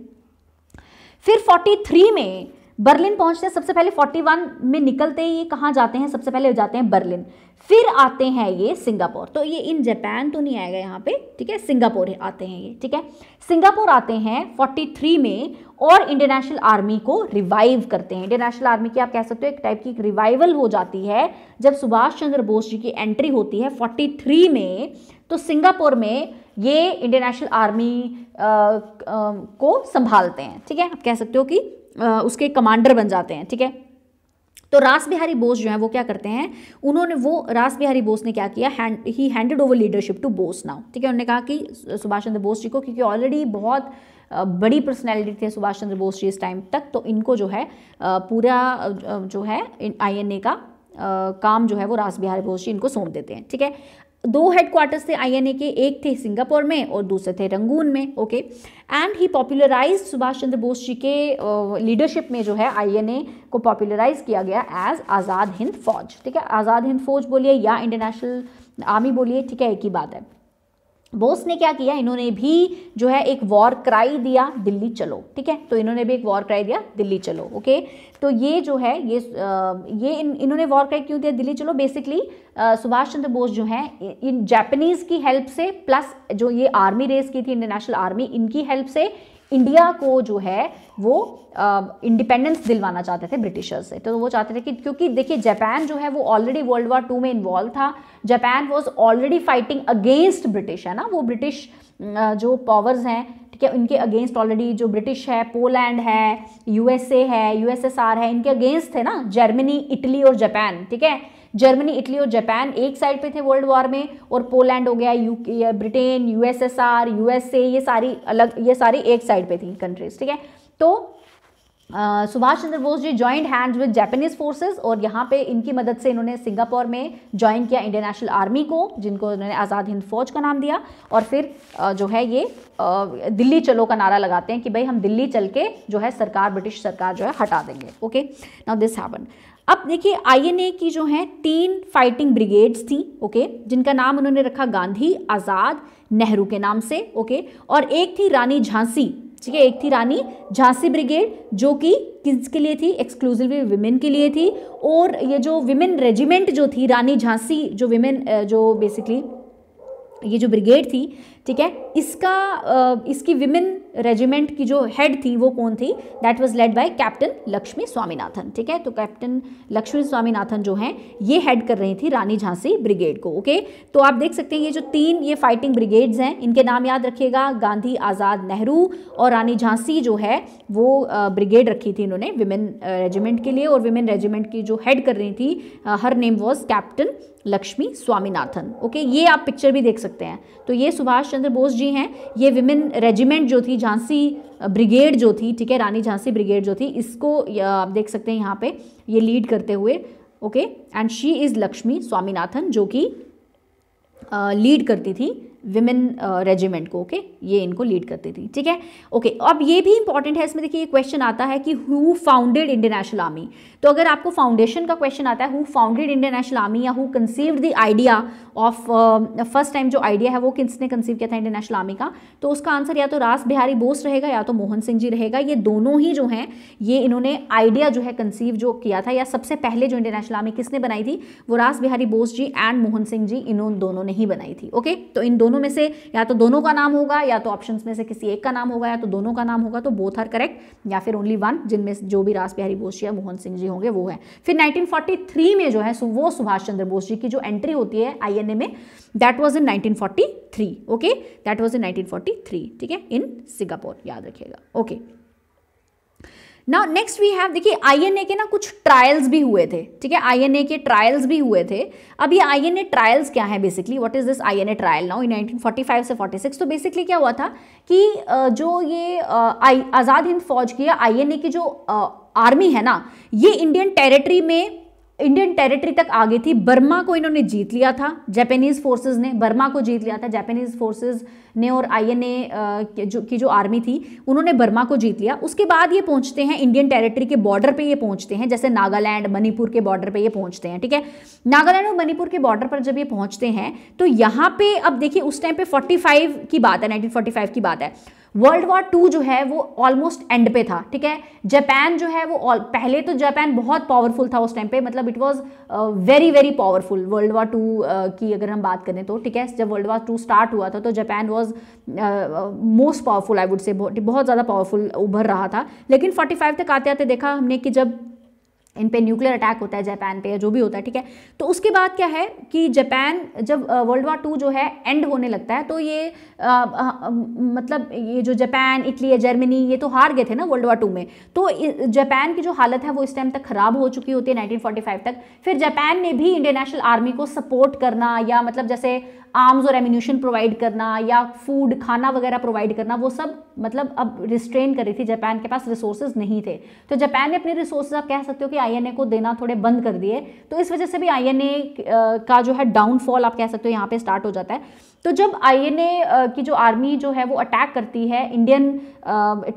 फिर 43 में बर्लिन पहुंचते हैं सबसे पहले 41 में निकलते ही ये कहाँ जाते हैं सबसे पहले जाते हैं बर्लिन फिर आते हैं ये सिंगापुर तो ये इन जापान तो नहीं आएगा यहाँ पे ठीक है सिंगापुर आते हैं ये ठीक है सिंगापुर आते हैं 43 में और इंडियन आर्मी को रिवाइव करते हैं इंडियन आर्मी की आप कह सकते हो एक टाइप की रिवाइवल हो जाती है जब सुभाष चंद्र बोस जी की एंट्री होती है फोर्टी में तो सिंगापुर में ये इंडियन आर्मी आ, आ, को संभालते हैं ठीक है आप कह सकते हो कि उसके कमांडर बन जाते हैं ठीक है तो रास बिहारी बोस जो है वो क्या करते हैं उन्होंने वो रास बिहारी बोस ने क्या किया he handed over leadership to Bose now ठीक है उन्होंने कहा कि सुभाष चंद्र बोस जी को क्योंकि ऑलरेडी बहुत बड़ी पर्सनैलिटी थे सुभाष चंद्र बोस जी इस टाइम तक तो इनको जो है पूरा जो है आईएनए का आ, काम जो है वो रास बिहारी बोस जी इनको सौंप देते हैं ठीक है दो हेडक्वार्टर्स थे आईएनए के एक थे सिंगापुर में और दूसरे थे रंगून में okay and he popularise Subhash Chandra Bose ji के लीडरशिप में जो है आईएनए को पॉपुलराइज किया गया एज आज़ाद हिंद फौज ठीक है आज़ाद हिंद फौज बोलिए या इंटरनेशनल आर्मी बोलिए ठीक है एक ही बात है बोस ने क्या किया इन्होंने भी जो है एक वॉर क्राई दिया दिल्ली चलो ठीक है तो इन्होंने भी एक वॉर क्राई दिया दिल्ली चलो ओके तो ये जो है ये आ, ये इन, इन्होंने वॉर क्राई क्यों दिया दिल्ली चलो बेसिकली सुभाष चंद्र बोस जो है इन जापानीज़ की हेल्प से प्लस जो ये आर्मी रेस की थी इंडियन नेशनल आर्मी इनकी हेल्प से इंडिया को जो है वो इंडिपेंडेंस uh, दिलवाना चाहते थे ब्रिटिशर्स से तो वो चाहते थे कि क्योंकि देखिए जापान जो है वो ऑलरेडी वर्ल्ड वॉर टू में इन्वॉल्व था Japan was already fighting against British है ना वो ब्रिटिश uh, जो पावर्स हैं ठीक है इनके अगेंस्ट ऑलरेडी जो ब्रिटिश है पोलैंड है यूएसए है यूएसएसआर है इनके अगेंस्ट थे ना जर्मनी इटली और जापान ठीक है जर्मनी इटली और जापान एक साइड पे थे वर्ल्ड वॉर में और पोलैंड हो गया यूके ब्रिटेन यूएसएसआर यूएसए ये सारी अलग ये सारी एक साइड पे थी कंट्रीज ठीक है तो Subhash Chandra Bose ji joint hands with Japanese forces और यहाँ पे इनकी मदद से इन्होंने सिंगापुर में ज्वाइन किया इंडियन नेशनल आर्मी को जिनको इन्होंने आज़ाद हिंद फौज का नाम दिया और फिर जो है ये दिल्ली चलो का नारा लगाते हैं कि भाई हम दिल्ली चल के जो है सरकार ब्रिटिश सरकार जो है हटा देंगे ओके नाउ दिस हैपन अब देखिए आईएनए की जो है तीन फाइटिंग ब्रिगेड्स थी ओके जिनका नाम उन्होंने रखा गांधी आज़ाद नेहरू के नाम से ओके और एक थी रानी झांसी ठीक है एक थी रानी झांसी ब्रिगेड जो कि किसके लिए थी एक्सक्लूसिवली विमेन के लिए थी और ये जो विमेन रेजिमेंट जो थी रानी झांसी जो विमेन जो बेसिकली ये जो ब्रिगेड थी ठीक है इसका इसकी विमेन रेजिमेंट की जो हेड थी वो कौन थी that was led by captain Lakshmi Swaminathan ठीक है तो कैप्टन लक्ष्मी स्वामीनाथन जो हैं ये हेड कर रही थी रानी झांसी ब्रिगेड को ओके तो आप देख सकते हैं ये जो तीन ये फाइटिंग ब्रिगेड्स हैं इनके नाम याद रखिएगा गांधी आज़ाद नेहरू और रानी झांसी जो है वो ब्रिगेड रखी थी इन्होंने विमेन रेजिमेंट के लिए और विमेन रेजिमेंट की जो हेड कर रही थी her name was captain Lakshmi Swaminathan okay ये आप पिक्चर भी देख सकते हैं तो ये सुभाष चंद्र बोस जी हैं ये विमेन रेजिमेंट जो थी झांसी ब्रिगेड जो थी ठीक है रानी झांसी ब्रिगेड जो थी इसको आप देख सकते हैं यहाँ पे ये लीड करते हुए okay and she is Lakshmi Swaminathan जो कि लीड करती थी विमेन रेजिमेंट uh, को ओके ये इनको लीड करती थी ठीक है ओके अब ये भी इंपॉर्टेंट है इसमें देखिए ये क्वेश्चन आता है कि who founded Indian National Army तो अगर आपको फाउंडेशन का क्वेश्चन आता है who founded Indian National Army या who conceive the idea of first time जो आइडिया है वो किसने कंसीव किया था इंडियन नेशनल आर्मी का तो उसका आंसर या तो रास बिहारी बोस रहेगा या तो मोहन सिंह जी रहेगा ये दोनों ही जो हैं ये इन्होंने आइडिया जो है कंसीव जो किया था या सबसे पहले जो इंडियन नेशनल आर्मी किसने बनाई थी वो रास बिहारी बोस जी एंड मोहन सिंह जी इन्होंने दोनों ने ही बनाई थी ओके तो इन दोनों दोनों में से या तो दोनों का नाम होगा या तो ऑप्शन में से किसी एक का नाम होगा या तो दोनों का नाम होगा तो बोथ आर करेक्ट या फिर ओनली वन जिनमें जो भी रास बिहारी बोस जी या मोहन सिंह जी होंगे वो है फिर 1943 में जो है वो सुभाष चंद्र बोस जी की जो एंट्री होती है आईएनए में that was in 1943 okay that was in 1943 ठीक है इन सिंगापुर याद रखिएगा okay okay. Now next we have देखिए आईएनए के ना कुछ ट्रायल्स भी हुए थे ठीक है आईएनए के ट्रायल्स भी हुए थे अब ये आईएनए ट्रायल्स क्या है basically what is this INA trial now in 1945 से 46 तो बेसिकली क्या हुआ था कि जो ये आज़ाद हिंद फौज की या आईएनए की जो आर्मी है ना ये इंडियन टेरिटरी में इंडियन टेरिटरी तक आगे थी बर्मा को इन्होंने जीत लिया था जापानीज फोर्सेस ने बर्मा को जीत लिया था जापानीज फोर्सेस ने और आईएनए जो की जो आर्मी थी उन्होंने बर्मा को जीत लिया उसके बाद ये पहुंचते हैं इंडियन टेरिटरी के बॉर्डर पे ये पहुंचते हैं जैसे नागालैंड मणिपुर के बॉर्डर पे ये पहुंचते हैं ठीक है नागालैंड और मणिपुर के बॉर्डर पर जब ये पहुंचते हैं तो यहाँ पे अब देखिए उस टाइम पे 45 की बात है 1945 की बात है वर्ल्ड वॉर टू जो है वो ऑलमोस्ट एंड पे था ठीक है जापान जो है वो पहले तो जापान बहुत पावरफुल था उस टाइम पे मतलब it was very very powerful world war two की अगर हम बात करें तो ठीक है जब वर्ल्ड वॉर टू स्टार्ट हुआ था तो Japan was most powerful I would say बहुत ज़्यादा पावरफुल उभर रहा था लेकिन फोर्टी तक आते आते देखा हमने कि जब इन पे न्यूक्लियर अटैक होता है जापान पे या जो भी होता है ठीक है तो उसके बाद क्या है कि जापान जब वर्ल्ड वार टू जो है एंड होने लगता है तो ये आ, आ, मतलब ये जो जापान इटली या जर्मनी ये तो हार गए थे ना वर्ल्ड वार टू में तो जापान की जो हालत है वो इस टाइम तक ख़राब हो चुकी होती है नाइनटीन तक फिर जापान ने भी इंडियन नेशनल आर्मी को सपोर्ट करना या मतलब जैसे आर्म्स और एम्यूनिशन प्रोवाइड करना या फूड खाना वगैरह प्रोवाइड करना वो सब मतलब अब रिस्ट्रेन कर रही थी जापान के पास रिसोर्सेज नहीं थे तो जापान ने अपने रिसोर्सेज आप कह सकते हो कि आईएनए को देना थोड़े बंद कर दिए तो इस वजह से भी आईएनए का जो है डाउनफॉल आप कह सकते हो यहाँ पे स्टार्ट हो जाता है तो जब आईएनए की जो आर्मी जो है वो अटैक करती है इंडियन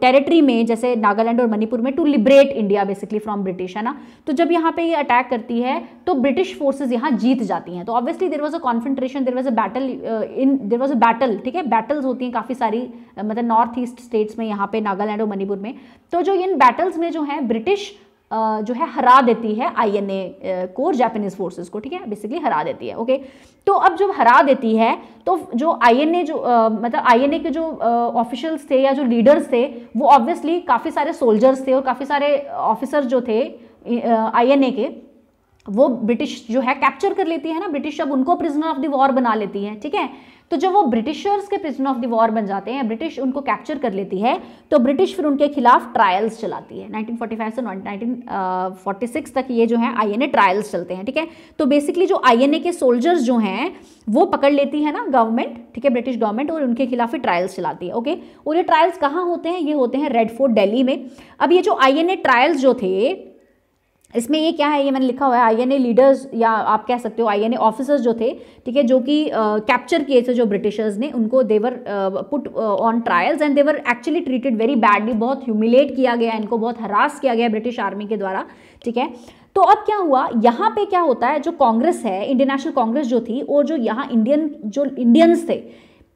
टेरिटरी में जैसे नागालैंड और मणिपुर में to liberate India basically from British है ना तो जब यहाँ पे ये यह अटैक करती है तो ब्रिटिश फोर्सेज यहाँ जीत जाती हैं तो obviously there was a confrontation there was a battle in there was a battle ठीक है बैटल्स होती हैं काफ़ी सारी मतलब नॉर्थ ईस्ट स्टेट्स में यहाँ पे नागालैंड और मणिपुर में तो जो इन बैटल्स में जो है ब्रिटिश जो है हरा देती है आईएनए को जापानीज फोर्सेस को ठीक है बेसिकली हरा देती है ओके तो अब जब हरा देती है तो जो आईएनए जो आ, मतलब आईएनए के जो ऑफिशियल्स थे या जो लीडर्स थे वो ऑब्वियसली काफ़ी सारे सोल्जर्स थे और काफ़ी सारे ऑफिसर जो थे आईएनए के वो ब्रिटिश जो है कैप्चर कर लेती है ना ब्रिटिश अब उनको प्रिजनर ऑफ द वॉर बना लेती है ठीक है तो जब वो ब्रिटिशर्स के प्रिजन ऑफ द वॉर बन जाते हैं ब्रिटिश उनको कैप्चर कर लेती है तो ब्रिटिश फिर उनके खिलाफ ट्रायल्स चलाती है 1945 से 1946 uh, तक ये जो है आईएनए ट्रायल्स चलते हैं ठीक है तो बेसिकली जो आईएनए के सोल्जर्स जो हैं वो पकड़ लेती है ना गवर्नमेंट ठीक है ब्रिटिश गवर्नमेंट और उनके खिलाफ ही ट्रायल्स चलाती है ओके और ये ट्रायल्स कहाँ होते हैं ये होते हैं रेड फोर्ट डेली में अब ये जो आई ट्रायल्स जो थे इसमें ये क्या है ये मैंने लिखा हुआ है आईएनए लीडर्स या आप कह सकते हो आईएनए ऑफिसर्स जो थे ठीक है जो कि कैप्चर किए थे जो ब्रिटिशर्स ने उनको they put on trials and they actually treated very badly बहुत ह्यूमिलेट किया गया इनको बहुत हरास किया गया ब्रिटिश आर्मी के द्वारा ठीक है तो अब क्या हुआ यहाँ पे क्या होता है जो कांग्रेस है इंडियन नेशनल कांग्रेस जो थी और जो यहाँ इंडियन जो इंडियंस थे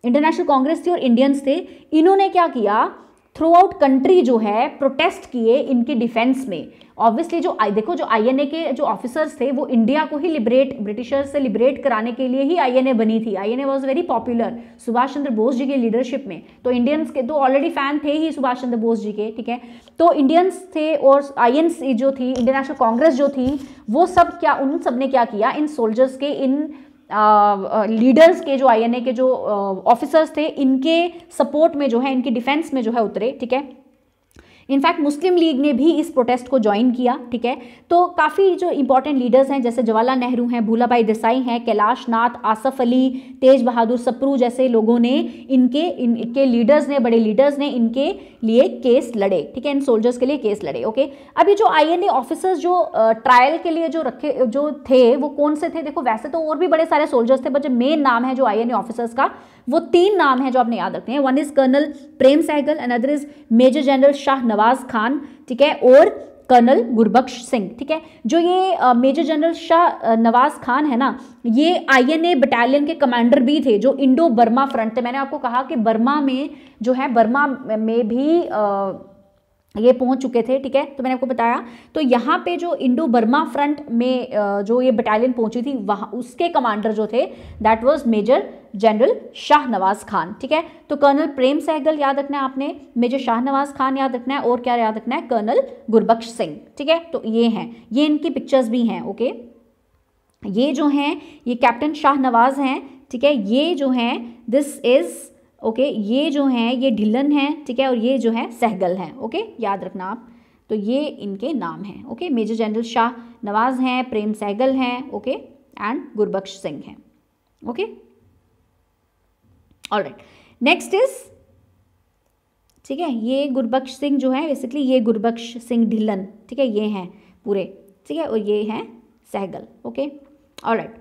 इंटरनेशनल कांग्रेस थी और इंडियंस थे इन्होंने क्या किया थ्रू आउट कंट्री जो है प्रोटेस्ट किए इनके डिफेंस में ऑब्वियसली जो देखो जो आईएनए के जो ऑफिसर्स थे वो इंडिया को ही लिबरेट ब्रिटिशर्स से लिबरेट कराने के लिए ही आईएनए बनी थी INA was very popular Subhash Chandra Bose ji के लीडरशिप में तो इंडियंस के तो ऑलरेडी फैन थे ही सुभाष चंद्र बोस जी के ठीक है तो इंडियंस थे और आई जो थी इंडियन नेशनल कांग्रेस जो थी वो सब क्या उन सब ने क्या किया इन सोल्जर्स के इन लीडर्स के जो आईएनए के जो ऑफिसर्स थे इनके सपोर्ट में जो है इनकी डिफेंस में जो है उतरे ठीक है इनफैक्ट मुस्लिम लीग ने भी इस प्रोटेस्ट को ज्वाइन किया ठीक है तो काफ़ी जो इंपॉर्टेंट लीडर्स हैं जैसे जवाहरलाल नेहरू हैं भूलाभाई देसाई हैं कैलाश नाथ आसफ अली तेज बहादुर सप्रू जैसे लोगों ने इनके इनके लीडर्स ने बड़े लीडर्स ने इनके लिए केस लड़े ठीक है इन सोल्जर्स के लिए केस लड़े ओके अभी जो आई ऑफिसर्स जो ट्रायल के लिए जो रखे जो थे वो कौन से थे देखो वैसे तो और भी बड़े सारे सोल्जर्स थे बट जो मेन नाम है जो आई ऑफिसर्स का वो तीन नाम है जो आपने याद रखते हैं one is colonel Prem Sahgal another is major general Shah Nawaz Khan ठीक है और कर्नल गुरबख्श सिंह ठीक है जो ये मेजर जनरल शाह नवाज खान है ना ये आईएनए बटालियन के कमांडर भी थे जो इंडो बर्मा फ्रंट थे मैंने आपको कहा कि बर्मा में जो है बर्मा में भी आ, ये पहुंच चुके थे ठीक है तो मैंने आपको बताया तो यहाँ पे जो इंडो बर्मा फ्रंट में जो ये बटालियन पहुंची थी वहाँ उसके कमांडर जो थे that was major general Shahnawaz Khan ठीक है तो कर्नल प्रेम सहगल याद रखना है आपने मेजर शाहनवाज खान याद रखना है और क्या याद रखना है कर्नल गुरबख्श सिंह ठीक है तो ये हैं ये इनकी पिक्चर्स भी हैं ओके ये जो हैं ये कैप्टन शाहनवाज हैं ठीक है ये जो हैं दिस इज़ ओके ये जो है ये ढिल्लन है ठीक है और ये जो है सहगल है ओके याद रखना आप तो ये इनके नाम हैं okay major general Shah Nawaz हैं प्रेम सहगल हैं ओके एंड गुरबख्श सिंह हैं okay all right next is ठीक है ये गुरबख्श सिंह जो है बेसिकली ये गुरबख्श सिंह ढिल्लन ठीक है ये हैं पूरे ठीक है और ये हैं Sahgal okay all right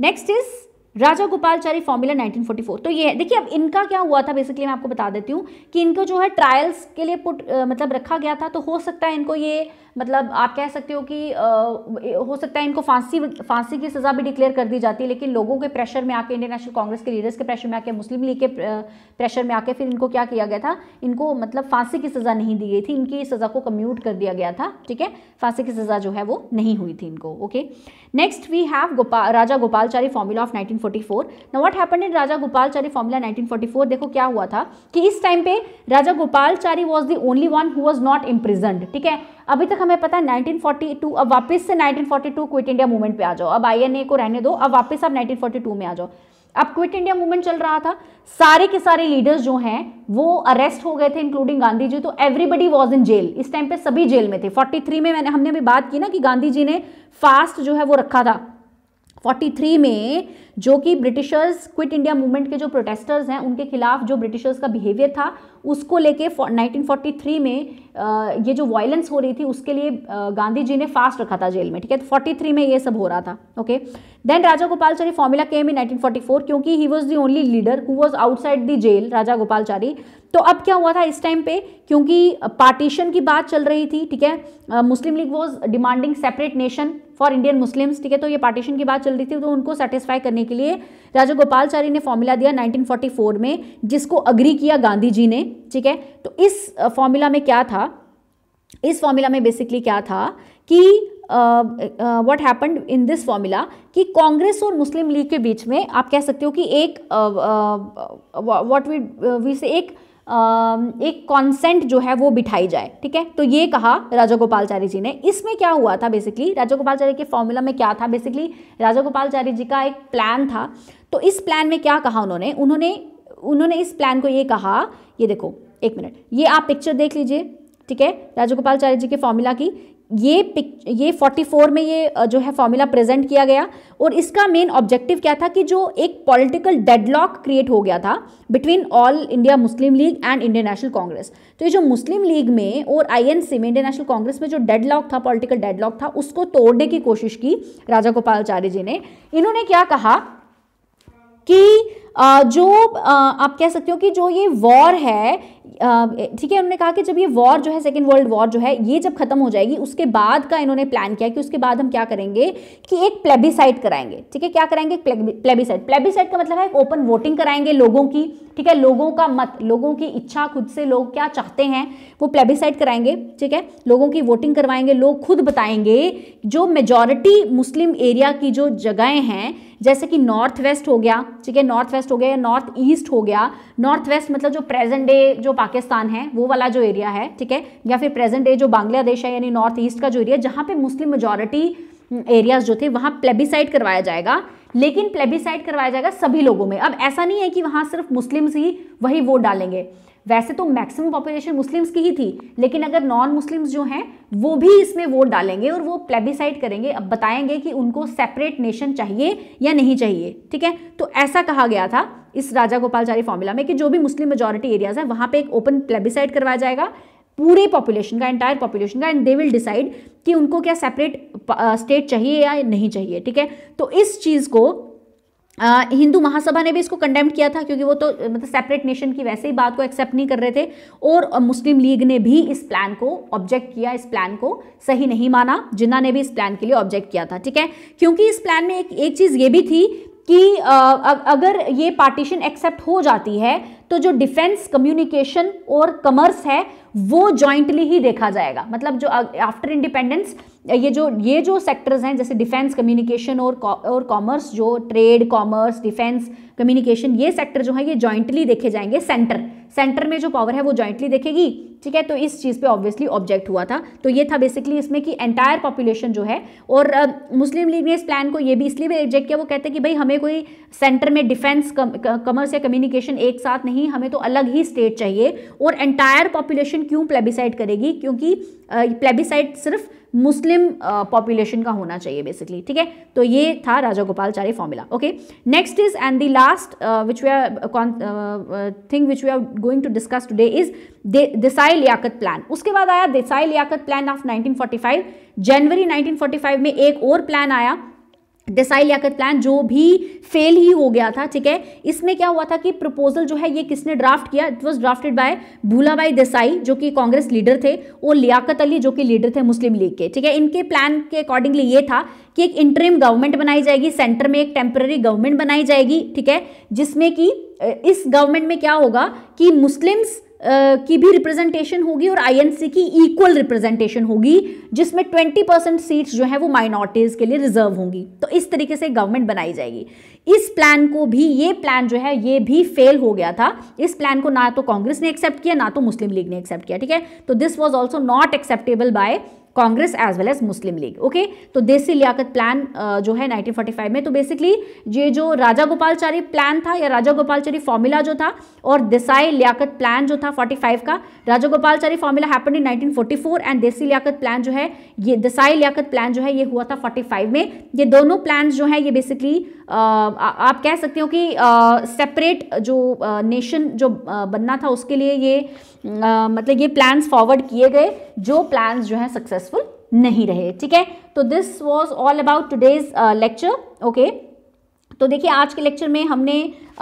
next is Raja Gopalachari formula 1944 तो ये है देखिए अब इनका क्या हुआ था बेसिकली मैं आपको बता देती हूँ कि इनको जो है ट्रायल्स के लिए पुट आ, मतलब रखा गया था तो हो सकता है इनको ये मतलब आप कह सकते हो कि आ, हो सकता है इनको फांसी फांसी की सज़ा भी डिक्लेयर कर दी जाती है लेकिन लोगों के प्रेशर में आके इंडियन नेशनल कांग्रेस के लीडर्स के प्रेशर में आके मुस्लिम लीग के प्रेशर में आके फिर इनको क्या किया गया था इनको मतलब फांसी की सज़ा नहीं दी गई थी इनकी सज़ा को कम्यूट कर दिया गया था ठीक है फांसी की सज़ा जो है वो नहीं हुई थी इनको okay next we have Gopal Raja Gopalachari formula of nineteen 1944 now what happened in Raja Gopalachari formula 1944 देखो क्या हुआ था कि इस टाइम पे Raja Gopalachari was the only one who was not imprisoned ठीक है अभी तक हमें पता है 1942 अब वापस से 1942 क्विट इंडिया मूवमेंट पे आ जाओ अब आईएनए को रहने दो अब वापस आप 1942 में आ जाओ अब क्विट इंडिया मूवमेंट चल रहा था सारे के सारे लीडर्स जो हैं वो अरेस्ट हो गए थे इंक्लूडिंग गांधी जी तो एवरीबडी वॉज इन जेल इस टाइम पे सभी जेल में थे 43 में मैंने हमने अभी बात की ना कि गांधी जी ने फास्ट जो है वो रखा था 43 में जो कि ब्रिटिशर्स क्विट इंडिया मूवमेंट के जो प्रोटेस्टर्स हैं उनके खिलाफ जो ब्रिटिशर्स का बिहेवियर था उसको लेके 1943 में ये जो वायलेंस हो रही थी उसके लिए गांधी जी ने फास्ट रखा था जेल में ठीक है तो थ्री में ये सब हो रहा था okay then Raja Gopalachari formula came in 1944 क्योंकि he was the only leader who was outside the jail Raja Gopalachari तो अब क्या हुआ था इस टाइम पे क्योंकि पार्टीशन की बात चल रही थी ठीक है Muslim League was demanding separate nation for Indian Muslims ठीक है तो ये पार्टीशन की बात चल रही थी तो उनको सेटिस्फाई करने करने के लिए राजा गोपालचारी ने फॉर्मूला दिया 1944 में जिसको अग्री किया गांधी जी ने ठीक है तो इस फॉर्मूला में क्या था इस फॉर्मूला में बेसिकली क्या था कि what happened in this formula कि कांग्रेस और मुस्लिम लीग के बीच में आप कह सकते हो कि एक वॉट वी वी से एक uh, एक कॉन्सेंट जो है वो बिठाई जाए ठीक है तो ये कहा राजा गोपालचारी जी ने इसमें क्या हुआ था बेसिकली राजा गोपालचारी के फॉर्मूला में क्या था बेसिकली राजा गोपालचारी जी का एक प्लान था तो इस प्लान में क्या कहा उन्होंने उन्होंने उन्होंने इस प्लान को ये कहा ये देखो एक मिनट ये आप पिक्चर देख लीजिए ठीक है राजगोपालचारी जी के फॉर्मूला की ये पिक ये 44 में ये जो है फॉर्मूला प्रेजेंट किया गया और इसका मेन ऑब्जेक्टिव क्या था कि जो एक पॉलिटिकल डेडलॉक क्रिएट हो गया था between All India Muslim League and Indian National Congress तो ये जो मुस्लिम लीग में और आईएनसी में इंडियन नेशनल कांग्रेस में जो डेडलॉक था पॉलिटिकल डेडलॉक था उसको तोड़ने की कोशिश की राजा गोपालचार्य जी ने इन्होंने क्या कहा कि जो आप कह सकते हो कि जो ये वॉर है ठीक है उन्होंने कहा कि जब ये वॉर जो है सेकेंड वर्ल्ड वॉर जो है ये जब खत्म हो जाएगी उसके बाद का इन्होंने प्लान किया कि उसके बाद हम क्या करेंगे कि एक प्लेबिसाइट कराएंगे ठीक है क्या कराएंगे प्लेबिसाइट प्लेबिसाइट का मतलब है एक ओपन वोटिंग कराएंगे लोगों की ठीक है लोगों का मत लोगों की इच्छा खुद से लोग क्या चाहते हैं वो प्लेबिसाइट कराएंगे ठीक है लोगों की वोटिंग करवाएंगे लोग खुद बताएंगे जो मेजॉरिटी मुस्लिम एरिया की जो जगहें हैं जैसे कि नॉर्थ वेस्ट हो गया ठीक है नॉर्थ वेस्ट हो गया या नॉर्थ ईस्ट हो गया नॉर्थ वेस्ट मतलब जो प्रेजेंट डे जो पाकिस्तान है वो वाला जो एरिया है ठीक है या फिर प्रेजेंट डे जो बांग्लादेश है यानी नॉर्थ ईस्ट का जो एरिया जहाँ पे मुस्लिम मेजोरिटी हम्म, एरियाज जो थे वहाँ प्लेबिसाइड करवाया जाएगा लेकिन प्लेबिसाइड करवाया जाएगा सभी लोगों में अब ऐसा नहीं है कि वहाँ सिर्फ मुस्लिम्स ही वही वोट डालेंगे वैसे तो मैक्सिमम पॉपुलेशन मुस्लिम्स की ही थी लेकिन अगर नॉन मुस्लिम्स जो हैं वो भी इसमें वोट डालेंगे और वो प्लेबिसाइड करेंगे अब बताएंगे कि उनको सेपरेट नेशन चाहिए या नहीं चाहिए ठीक है तो ऐसा कहा गया था इस राजा गोपालचारी फॉर्मूला में कि जो भी मुस्लिम मेजोरिटी एरियाज हैं वहाँ पर एक ओपन प्लेबिसाइड करवाया जाएगा पूरे पॉपुलेशन का एंटायर पॉपुलेशन का एंड दे विल डिसाइड कि उनको क्या सेपरेट स्टेट uh, चाहिए या नहीं चाहिए ठीक है तो इस चीज़ को हिंदू महासभा ने भी इसको कंडेम किया था क्योंकि वो तो मतलब सेपरेट नेशन की वैसे ही बात को एक्सेप्ट नहीं कर रहे थे और मुस्लिम लीग ने भी इस प्लान को ऑब्जेक्ट किया इस प्लान को सही नहीं माना जिन्ना ने भी इस प्लान के लिए ऑब्जेक्ट किया था ठीक है क्योंकि इस प्लान में एक एक चीज़ ये भी थी कि अगर ये पार्टीशन एक्सेप्ट हो जाती है तो जो डिफेंस कम्युनिकेशन और कमर्स है वो जॉइंटली ही देखा जाएगा मतलब जो आफ्टर इंडिपेंडेंस ये जो ये जो सेक्टर्स हैं जैसे डिफेंस कम्युनिकेशन और और कॉमर्स जो ट्रेड कॉमर्स डिफेंस कम्युनिकेशन ये सेक्टर जो है ये जॉइंटली देखे जाएंगे सेंटर सेंटर में जो पावर है वो जॉइंटली देखेगी ठीक है तो इस चीज़ पे ऑब्वियसली ऑब्जेक्ट हुआ था तो ये था बेसिकली इसमें कि एंटायर पॉपुलेशन जो है और मुस्लिम लीग ने इस प्लान को ये भी इसलिए भी रिजेक्ट किया वो कहते हैं कि भाई हमें कोई सेंटर में डिफेंस कमर्स या कम्युनिकेशन एक साथ नहीं हमें तो अलग ही स्टेट चाहिए और एंटायर पॉपुलेशन क्यों प्लेबिसाइड करेगी क्योंकि प्लेबिसाइड सिर्फ मुस्लिम पॉपुलेशन का होना चाहिए बेसिकली ठीक है तो ये था Raja Gopalacharya formula okay next is and the last which we are thing which we are going to discuss today is Desai Liaquat plan उसके बाद आया देसाई लियाकत प्लान ऑफ 1945 जनवरी 1945 में एक और प्लान आया देसाई लियाकत प्लान जो भी फेल ही हो गया था ठीक है इसमें क्या हुआ था कि प्रपोजल जो है ये किसने ड्राफ्ट किया it was drafted by Bhulabhai Desai जो कि कांग्रेस लीडर थे और लियाकत अली जो कि लीडर थे मुस्लिम लीग के ठीक है इनके प्लान के अकॉर्डिंगली ये था कि एक इंटरिम गवर्नमेंट बनाई जाएगी सेंटर में एक टेम्पररी गवर्नमेंट बनाई जाएगी ठीक है जिसमें कि इस गवर्नमेंट में क्या होगा कि मुस्लिम्स की भी रिप्रेजेंटेशन होगी और आईएनसी की इक्वल रिप्रेजेंटेशन होगी जिसमें 20 परसेंट सीट जो है वो माइनॉरिटीज़ के लिए रिजर्व होंगी तो इस तरीके से गवर्नमेंट बनाई जाएगी इस प्लान को भी ये प्लान जो है ये भी फेल हो गया था इस प्लान को ना तो कांग्रेस ने एक्सेप्ट किया ना तो मुस्लिम लीग ने एक्सेप्ट किया ठीक है तो this was also not acceptable by Congress as well as Muslim League okay तो देसी लियाकत प्लान जो है 1945 में तो बेसिकली ये जो राजा गोपालचारी प्लान था या राजा गोपालचारी फॉर्मूला जो था और देसाई लियाकत प्लान जो था 45 का Raja Gopalachari formula happen in 1944 and Desai Liaquat plan जो है ये देसाई लियाकत प्लान जो है ये हुआ था 45 में ये दोनों प्लान जो है ये बेसिकली आप कह सकते हो कि सेपरेट जो नेशन जो बनना था उसके लिए ये मतलब ये प्लान्स फॉरवर्ड किए गए जो प्लान्स जो हैं सक्सेसफुल नहीं रहे ठीक है तो this was all about today's lecture okay तो देखिए आज के लेक्चर में हमने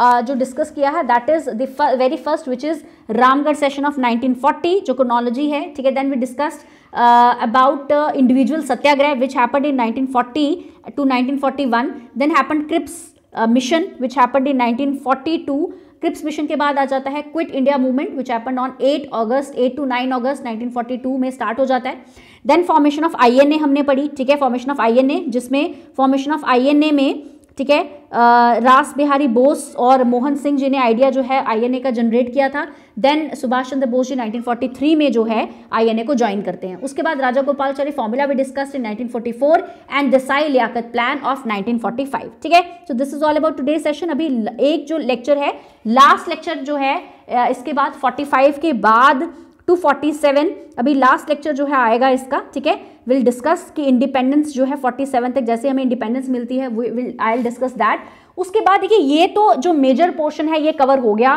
uh, जो डिस्कस किया है that is the very first which is Ramgarh session of 1940 जो क्रोनोलॉजी है ठीक है then we discussed uh, about uh, individual satyagraha which happened in 1940 to 1941 then happened crips uh, mission which happened in 1942 Cripps mission के बाद आ जाता है quit India Movement which happen on 8 अगस्त 8 टू 9 अगस्त 1942 में स्टार्ट हो जाता है देन फॉर्मेशन ऑफ आईएनए हमने पढ़ी ठीक है फॉर्मेशन ऑफ आईएनए जिसमें फॉर्मेशन ऑफ आईएनए में ठीक है रास बिहारी बोस और मोहन सिंह जी ने आइडिया जो है आईएनए का जनरेट किया था देन सुभाष चंद्र बोस जी 1943 में जो है आईएनए को ज्वाइन करते हैं उसके बाद राजा गोपाल चारी फॉर्मूला भी discuss in 1944 and Desai Liaquat plan of 1945 ठीक है so this is all about today session अभी एक जो लेक्चर है लास्ट लेक्चर जो है इसके बाद फोर्टी के बाद 247 अभी लास्ट लेक्चर जो है आएगा इसका ठीक है विल डिस्कस कि इंडिपेंडेंस जो है 47 तक जैसे हमें इंडिपेंडेंस मिलती है will I will discuss that उसके बाद देखिए ये तो जो मेजर पोर्शन है ये कवर हो गया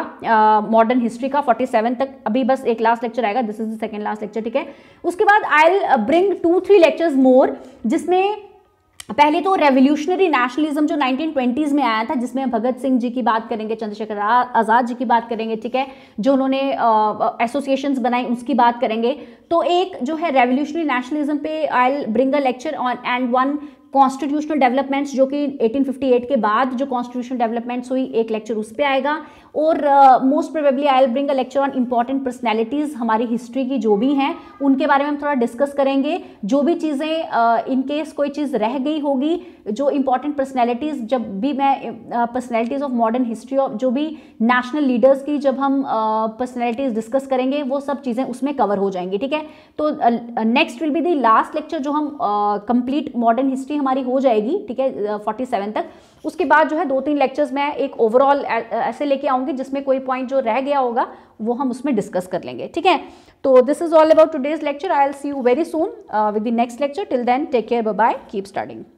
मॉडर्न uh, हिस्ट्री का 47 तक अभी बस एक लास्ट लेक्चर आएगा this is the second last lecture ठीक है उसके बाद I will bring two three lectures more जिसमें पहले तो रेवोल्यूशनरी नेशनलिज्म जो 1920s में आया था जिसमें भगत सिंह जी की बात करेंगे चंद्रशेखर आज़ाद जी की बात करेंगे ठीक है जो उन्होंने एसोसिएशंस बनाई उसकी बात करेंगे तो एक जो है रेवोल्यूशनरी नेशनलिज्म पे I bring a lecture on and one constitutional developments जो कि 1858 के बाद जो कॉन्स्टिट्यूशनल डेवलपमेंट्स हुई एक लेक्चर उस पर आएगा और most probably I bring a lecture on important personalities हमारी हिस्ट्री की जो भी हैं उनके बारे में हम थोड़ा डिस्कस करेंगे जो भी चीज़ें इनकेस uh, कोई चीज़ रह गई होगी जो इंपॉर्टेंट पर्सनैलिटीज़ जब भी मैं personalities of modern history of जो भी नेशनल लीडर्स की जब हम पर्सनैलिटीज़ uh, डिस्कस करेंगे वो सब चीज़ें उसमें कवर हो जाएंगी ठीक है तो next will be the last lecture जो हम कंप्लीट मॉडर्न हिस्ट्री हमारी हो जाएगी ठीक है फोर्टी सेवन तक उसके बाद जो है दो तीन लेक्चर्स में एक ओवरऑल ऐसे लेके आऊँगी जिसमें कोई पॉइंट जो रह गया होगा वो हम उसमें डिस्कस कर लेंगे ठीक है तो this is all about today's lecture I'll see you very soon with the next lecture till then take care bye keep starting